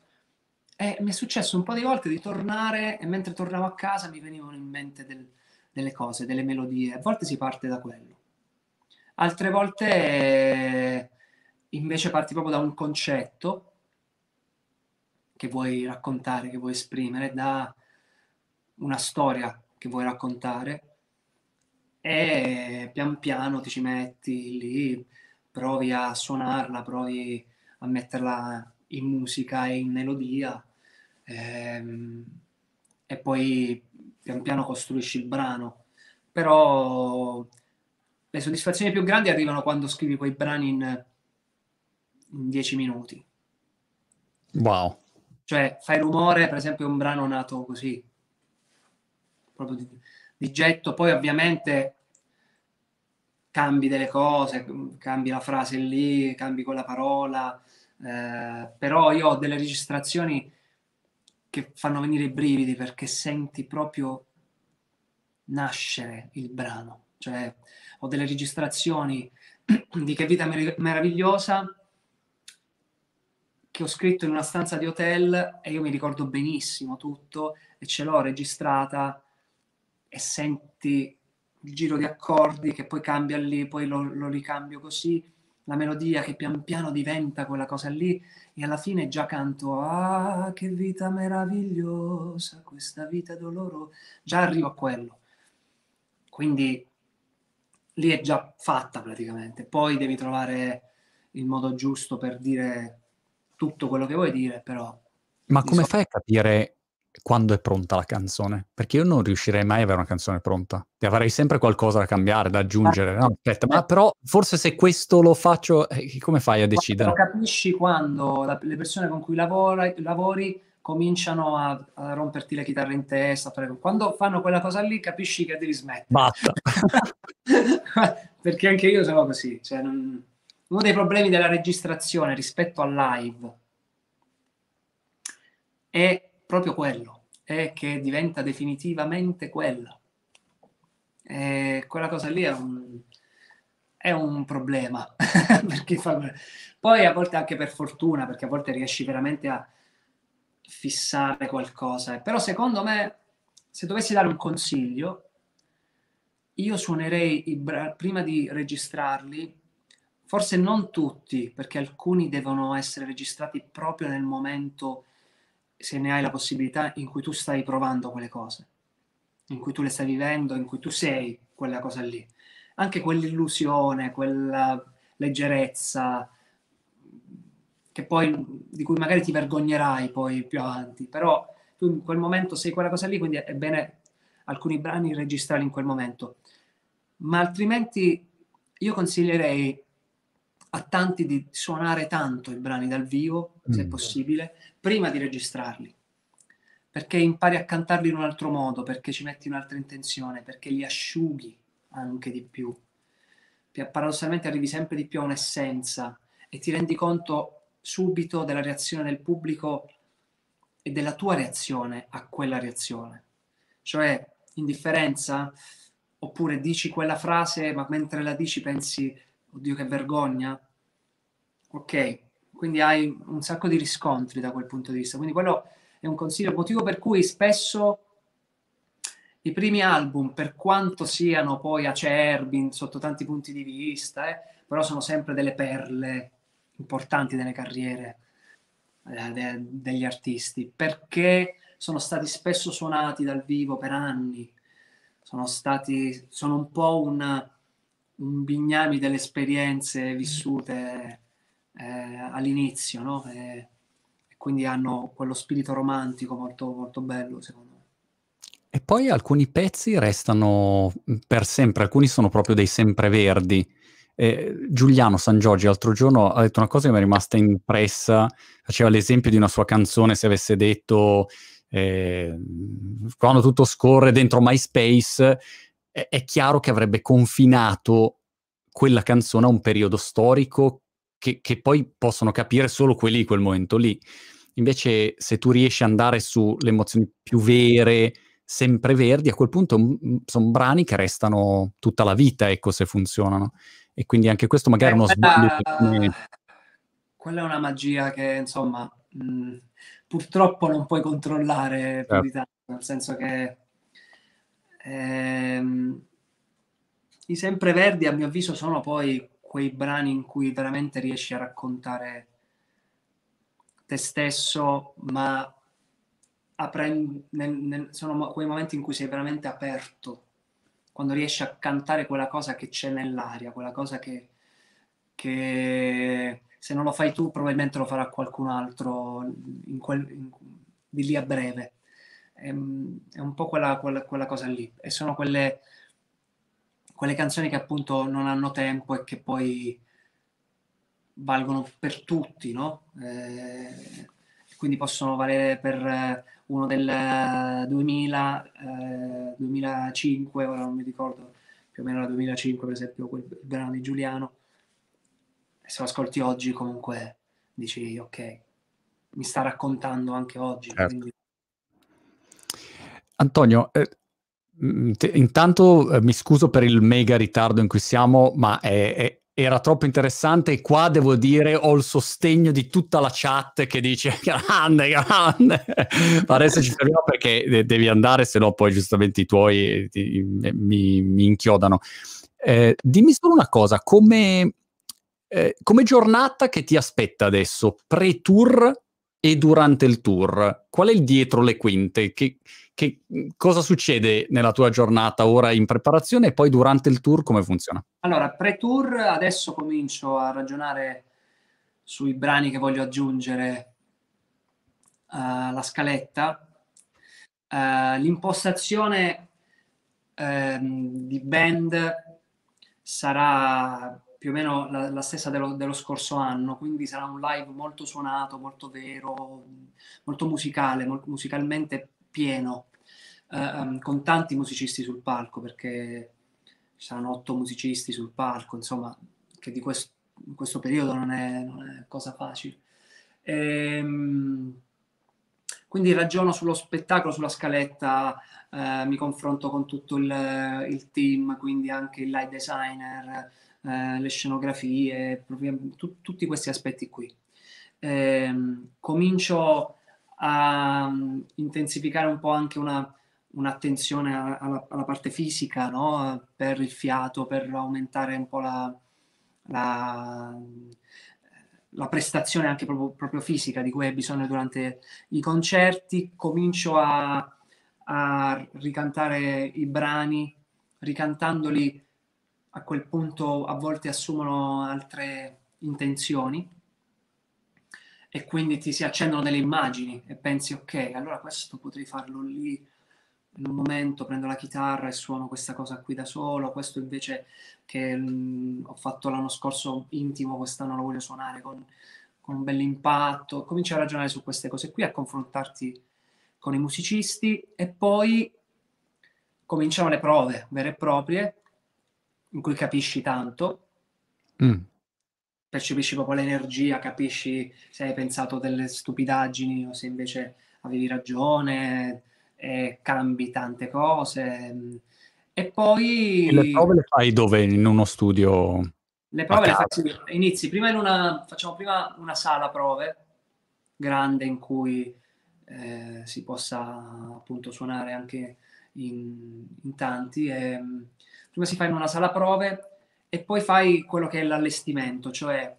E mi è successo un po' di volte di tornare e mentre tornavo a casa mi venivano in mente del, delle cose, delle melodie. A volte si parte da quello. Altre volte eh, invece parti proprio da un concetto che vuoi raccontare, che vuoi esprimere, da una storia che vuoi raccontare e pian piano ti ci metti lì, provi a suonarla, provi a metterla in musica e in melodia ehm, e poi pian piano costruisci il brano. Però le soddisfazioni più grandi arrivano quando scrivi quei brani in, in dieci minuti. Wow. Cioè, Fai rumore, per esempio, è un brano nato così, proprio di, di getto. Poi ovviamente cambi delle cose, cambi la frase lì, cambi quella parola, eh, però io ho delle registrazioni che fanno venire i brividi perché senti proprio nascere il brano. Cioè, ho delle registrazioni di Che vita meravigliosa che ho scritto in una stanza di hotel e io mi ricordo benissimo tutto e ce l'ho registrata e senti il giro di accordi che poi cambia lì, poi lo, lo ricambio così, la melodia che pian piano diventa quella cosa lì e alla fine già canto ah che vita meravigliosa, questa vita dolorosa, già arrivo a quello. Quindi lì è già fatta praticamente, poi devi trovare il modo giusto per dire tutto quello che vuoi dire, però... Ma come so... fai a capire quando è pronta la canzone? Perché io non riuscirei mai ad avere una canzone pronta. E avrei sempre qualcosa da cambiare, da aggiungere. No, aspetta, ma però forse se questo lo faccio, eh, come fai a decidere? Lo capisci quando la, le persone con cui lavora, lavori cominciano a, a, romperti le chitarre in testa. Quando fanno quella cosa lì, capisci che devi smettere. Basta. Perché anche io sono così. Cioè non uno dei problemi della registrazione rispetto al live è proprio quello, è che diventa definitivamente quello. E quella cosa lì è un, è un problema. fa... Poi a volte anche per fortuna, perché a volte riesci veramente a fissare qualcosa. Però secondo me, se dovessi dare un consiglio, io suonerei i brani prima di registrarli forse non tutti, perché alcuni devono essere registrati proprio nel momento, se ne hai la possibilità, in cui tu stai provando quelle cose, in cui tu le stai vivendo, in cui tu sei quella cosa lì. Anche quell'illusione, quella leggerezza, che poi, di cui magari ti vergognerai poi più avanti, però tu in quel momento sei quella cosa lì, quindi è bene alcuni brani registrarli in quel momento. Ma altrimenti io consiglierei a tanti di suonare tanto i brani dal vivo, mm. se possibile, prima di registrarli, perché impari a cantarli in un altro modo, perché ci metti un'altra intenzione, perché li asciughi anche di più. Paradossalmente arrivi sempre di più a un'essenza e ti rendi conto subito della reazione del pubblico e della tua reazione a quella reazione. Cioè, indifferenza, oppure dici quella frase, ma mentre la dici pensi oddio che vergogna. Ok, quindi hai un sacco di riscontri da quel punto di vista. Quindi quello è un consiglio, motivo per cui spesso i primi album, per quanto siano poi acerbi sotto tanti punti di vista, eh, però sono sempre delle perle importanti nelle carriere eh, de- degli artisti, perché sono stati spesso suonati dal vivo per anni, sono stati, sono un po' un un bignami delle esperienze vissute eh, all'inizio, no? E, quindi hanno quello spirito romantico molto, molto bello, secondo me. E poi alcuni pezzi restano per sempre, alcuni sono proprio dei sempreverdi. Eh, Giuliano San Giorgio l'altro giorno ha detto una cosa che mi è rimasta impressa, faceva l'esempio di una sua canzone se avesse detto eh, quando tutto scorre dentro MySpace è, è chiaro che avrebbe confinato quella canzone a un periodo storico che, che, poi possono capire solo quelli di quel momento lì. Invece, se tu riesci ad andare sulle emozioni più vere, sempre verdi, a quel punto sono brani che restano tutta la vita, ecco, se funzionano. E quindi anche questo magari è uno sbaglio. Quella, quella è una magia che, insomma, mh, purtroppo non puoi controllare più di certo. tanto, nel senso che Ehm, I Sempreverdi, a mio avviso, sono poi quei brani in cui veramente riesci a raccontare te stesso, ma aprendo, nel, nel, sono quei momenti in cui sei veramente aperto, quando riesci a cantare quella cosa che c'è nell'aria, quella cosa che, che se non lo fai tu probabilmente lo farà qualcun altro in quel, in, di lì a breve è, un po' quella, quella, quella, cosa lì. E sono quelle, quelle canzoni che appunto non hanno tempo e che poi valgono per tutti, no? Eh, quindi possono valere per eh, uno del 2000, eh, 2005, eh, ora non mi ricordo, più o meno la 2005 per esempio, quel brano di Giuliano. E se lo ascolti oggi comunque dici ok, mi sta raccontando anche oggi, certo. quindi Antonio, eh, mm, intanto eh, mi scuso per il mega ritardo in cui siamo, ma è, è, era troppo interessante e qua devo dire ho il sostegno di tutta la chat che dice grande, grande. ma adesso ci fermiamo perché de- devi andare, se no poi giustamente i tuoi eh, ti, eh, mi, mi, inchiodano. Eh, dimmi solo una cosa, come, eh, come giornata che ti aspetta adesso? Pre-tour e durante il tour. Qual è il dietro le quinte? Che, che, cosa succede nella tua giornata ora in preparazione e poi durante il tour come funziona? Allora, pre-tour adesso comincio a ragionare sui brani che voglio aggiungere alla eh, scaletta. Uh, l'impostazione uh, di band sarà più o meno la, la stessa dello, dello, scorso anno, quindi sarà un live molto suonato, molto vero, molto musicale, molto musicalmente pieno, eh, con tanti musicisti sul palco, perché ci saranno otto musicisti sul palco, insomma, che di questo, in questo periodo non è, non è cosa facile. Ehm, quindi ragiono sullo spettacolo, sulla scaletta, eh, mi confronto con tutto il, il team, quindi anche il light designer, eh, le scenografie, tu, tutti questi aspetti qui. Eh, comincio a mm, intensificare un po' anche una, un'attenzione alla, alla, parte fisica, no? per il fiato, per aumentare un po' la, la, la prestazione anche proprio, proprio, fisica di cui hai bisogno durante i concerti. Comincio a, a ricantare i brani, ricantandoli a quel punto a volte assumono altre intenzioni e quindi ti si accendono delle immagini e pensi ok, allora questo potrei farlo lì in un momento, prendo la chitarra e suono questa cosa qui da solo, questo invece che mh, mm, ho fatto l'anno scorso intimo, quest'anno lo voglio suonare con, con un bell'impatto, cominci a ragionare su queste cose qui, a confrontarti con i musicisti e poi cominciano le prove vere e proprie in cui capisci tanto, mm. percepisci proprio l'energia, capisci se hai pensato delle stupidaggini o se invece avevi ragione, eh, cambi tante cose. E poi... E le prove le fai dove? In uno studio? Le prove le fai, inizi prima in una, facciamo prima una sala prove grande in cui eh, si possa appunto suonare anche in, in tanti e, ehm, prima si fa in una sala prove e poi fai quello che è l'allestimento, cioè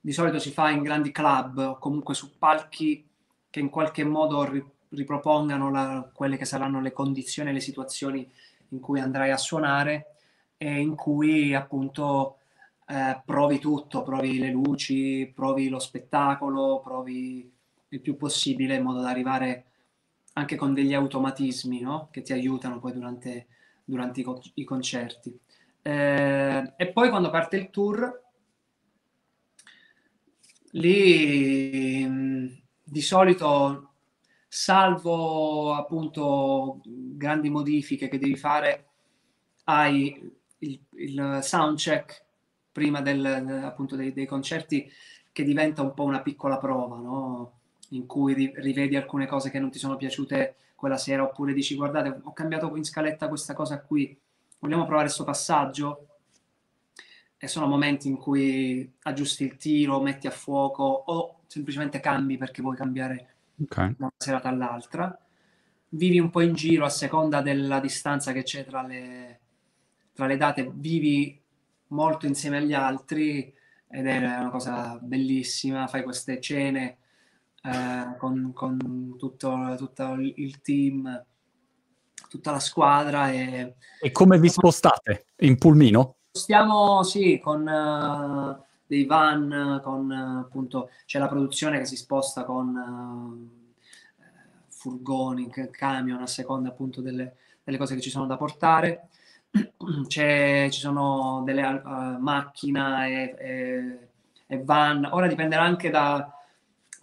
di solito si fa in grandi club o comunque su palchi che in qualche modo ripropongano la, quelle che saranno le condizioni e le situazioni in cui andrai a suonare e in cui appunto eh, provi tutto, provi le luci, provi lo spettacolo, provi il più possibile in modo da arrivare anche con degli automatismi no? che ti aiutano poi durante durante i, con- i concerti. Eh, e poi quando parte il tour, lì mm, di solito, salvo appunto grandi modifiche che devi fare, hai il, il sound check prima del, appunto dei, dei, concerti che diventa un po' una piccola prova, no? in cui rivedi alcune cose che non ti sono piaciute quella sera, oppure dici guardate ho cambiato in scaletta questa cosa qui, vogliamo provare questo passaggio? E sono momenti in cui aggiusti il tiro, metti a fuoco o semplicemente cambi perché vuoi cambiare okay. da una serata all'altra. Vivi un po' in giro a seconda della distanza che c'è tra le, tra le date, vivi molto insieme agli altri ed è una cosa bellissima, fai queste cene eh, con, con tutto, tutto, il team, tutta la squadra. E, e come vi spostate? In pulmino? Stiamo, sì, con uh, dei van, con uh, appunto, c'è la produzione che si sposta con uh, furgoni, camion, a seconda appunto delle, delle cose che ci sono da portare. C'è, ci sono delle uh, macchine e, e, e, van. Ora dipenderà anche da,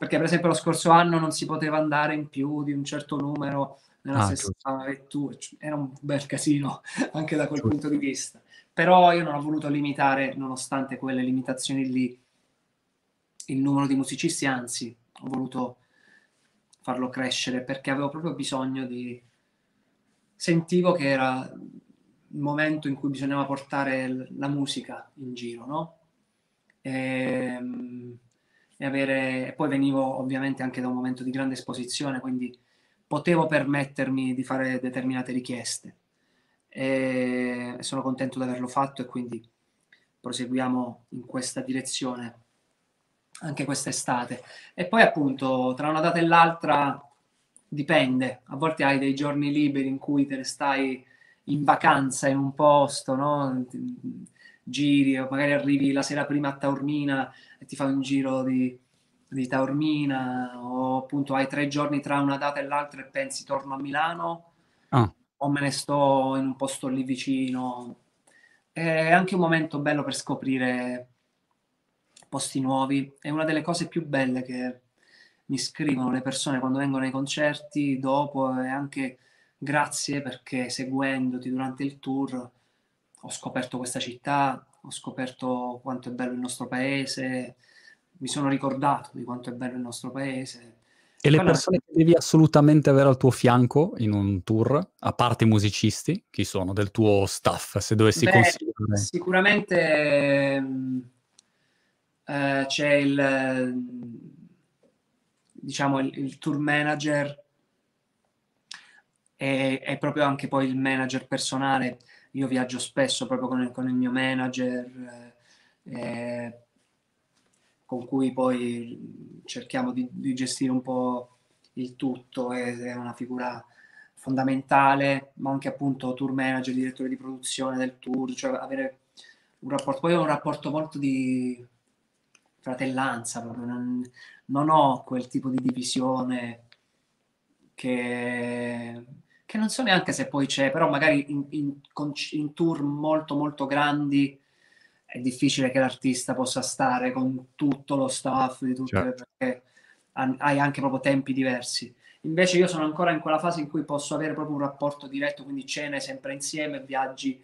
perché per esempio lo scorso anno non si poteva andare in più di un certo numero nella ah, stessa vettura, era un bel casino anche da quel giusto. punto di vista, però io non ho voluto limitare, nonostante quelle limitazioni lì, il numero di musicisti, anzi ho voluto farlo crescere perché avevo proprio bisogno di... sentivo che era il momento in cui bisognava portare la musica in giro, no? E ehm, e avere... poi venivo ovviamente anche da un momento di grande esposizione, quindi potevo permettermi di fare determinate richieste. E sono contento di averlo fatto e quindi proseguiamo in questa direzione anche quest'estate. E poi appunto tra una data e l'altra dipende, a volte hai dei giorni liberi in cui te ne stai in vacanza in un posto, no? giri o magari arrivi la sera prima a Taormina e ti fai un giro di, di Taormina o appunto hai tre giorni tra una data e l'altra e pensi torno a Milano ah. o me ne sto in un posto lì vicino. È anche un momento bello per scoprire posti nuovi. È una delle cose più belle che mi scrivono le persone quando vengono ai concerti, dopo e anche grazie perché seguendoti durante il tour ho scoperto questa città, ho scoperto quanto è bello il nostro paese, mi sono ricordato di quanto è bello il nostro paese. E le persone che devi assolutamente avere al tuo fianco in un tour, a parte i musicisti, chi sono del tuo staff, se dovessi consigliare? Sicuramente mm, eh, c'è il, diciamo, il, il tour manager e, e, proprio anche poi il manager personale io viaggio spesso proprio con il, con il mio manager, eh, eh, con cui poi cerchiamo di, di, gestire un po' il tutto, è, è una figura fondamentale, ma anche appunto tour manager, direttore di produzione del tour, cioè avere un rapporto, poi ho un rapporto molto di fratellanza, proprio non, non ho quel tipo di divisione che che non so neanche se poi c'è, però magari in, in, in tour molto molto grandi è difficile che l'artista possa stare con tutto lo staff di tutte certo. perché hai anche proprio tempi diversi. Invece io sono ancora in quella fase in cui posso avere proprio un rapporto diretto, quindi cene sempre insieme, viaggi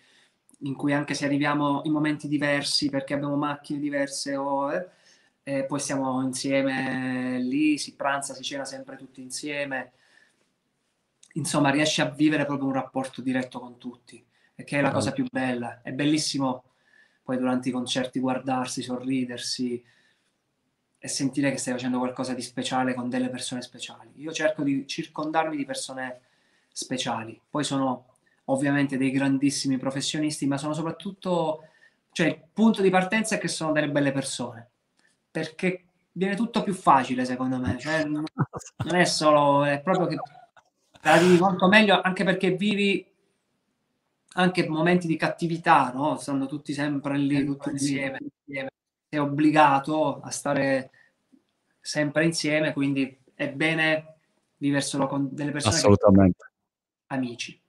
in cui anche se arriviamo in momenti diversi perché abbiamo macchine diverse o eh, eh poi siamo insieme lì, si pranza, si cena sempre tutti insieme insomma, riesci a vivere proprio un rapporto diretto con tutti, e che è la cosa più bella. È bellissimo poi durante i concerti guardarsi, sorridersi e sentire che stai facendo qualcosa di speciale con delle persone speciali. Io cerco di circondarmi di persone speciali. Poi sono ovviamente dei grandissimi professionisti, ma sono soprattutto, cioè il punto di partenza è che sono delle belle persone, perché viene tutto più facile secondo me, cioè, non è solo, è proprio che la vivi molto meglio anche perché vivi anche momenti di cattività, no? Stanno tutti sempre lì, sempre tutti insieme, insieme. Sei obbligato a stare sempre insieme, quindi è bene viverselo con delle persone Assolutamente. amici.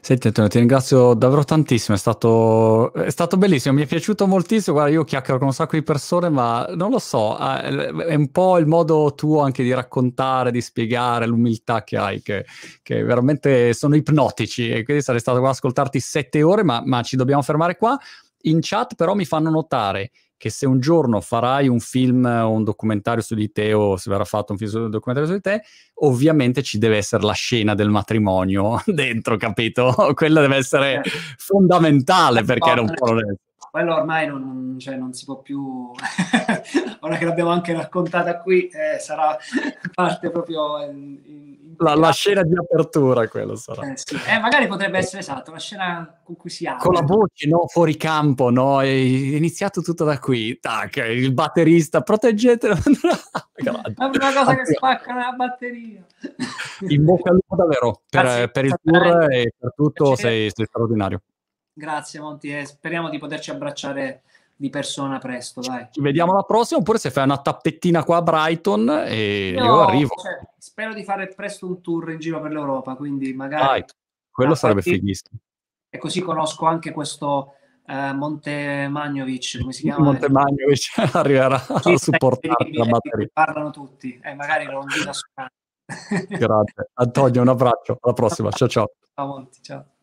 Senti Antonio, ti ringrazio davvero tantissimo, è stato, è stato, bellissimo, mi è piaciuto moltissimo, guarda io chiacchiero con un sacco di persone ma non lo so, eh, è un po' il modo tuo anche di raccontare, di spiegare l'umiltà che hai, che, che veramente sono ipnotici e quindi sarei stato qua ad ascoltarti sette ore ma, ma ci dobbiamo fermare qua. In chat però mi fanno notare che se un giorno farai un film o un documentario su di te o se verrà fatto un film un documentario su di te, ovviamente ci deve essere la scena del matrimonio dentro, capito? Quella deve essere certo. fondamentale perché era un po' quello ormai non, cioè, non si può più, ora che l'abbiamo anche raccontata qui, eh, sarà parte proprio... In, in... La, la, scena di apertura quello sarà. Eh, sì. eh, magari potrebbe essere esatto, la scena con cui si apre. Con la voce, no? Fuori campo, no? È iniziato tutto da qui. Tac, il batterista, proteggete. è una cosa che spacca la batteria. In bocca al lupo davvero, per, ah, per il tour e per tutto sei, sei straordinario. Grazie Monti e speriamo di poterci abbracciare di persona presto. Dai. Ci vediamo alla prossima oppure se fai una tappettina qua a Brighton e no, io arrivo. Cioè, spero di fare presto un tour in giro per l'Europa, quindi magari... Dai, quello sarebbe fighissimo. E così conosco anche questo eh, Monte Magnovic, come si chiama? Monte Magnovic arriverà sì, a supportare la batteria. Parlano tutti e eh, magari non vi Grazie. Antonio, un abbraccio, alla prossima, ciao ciao. Ciao Monti, ciao.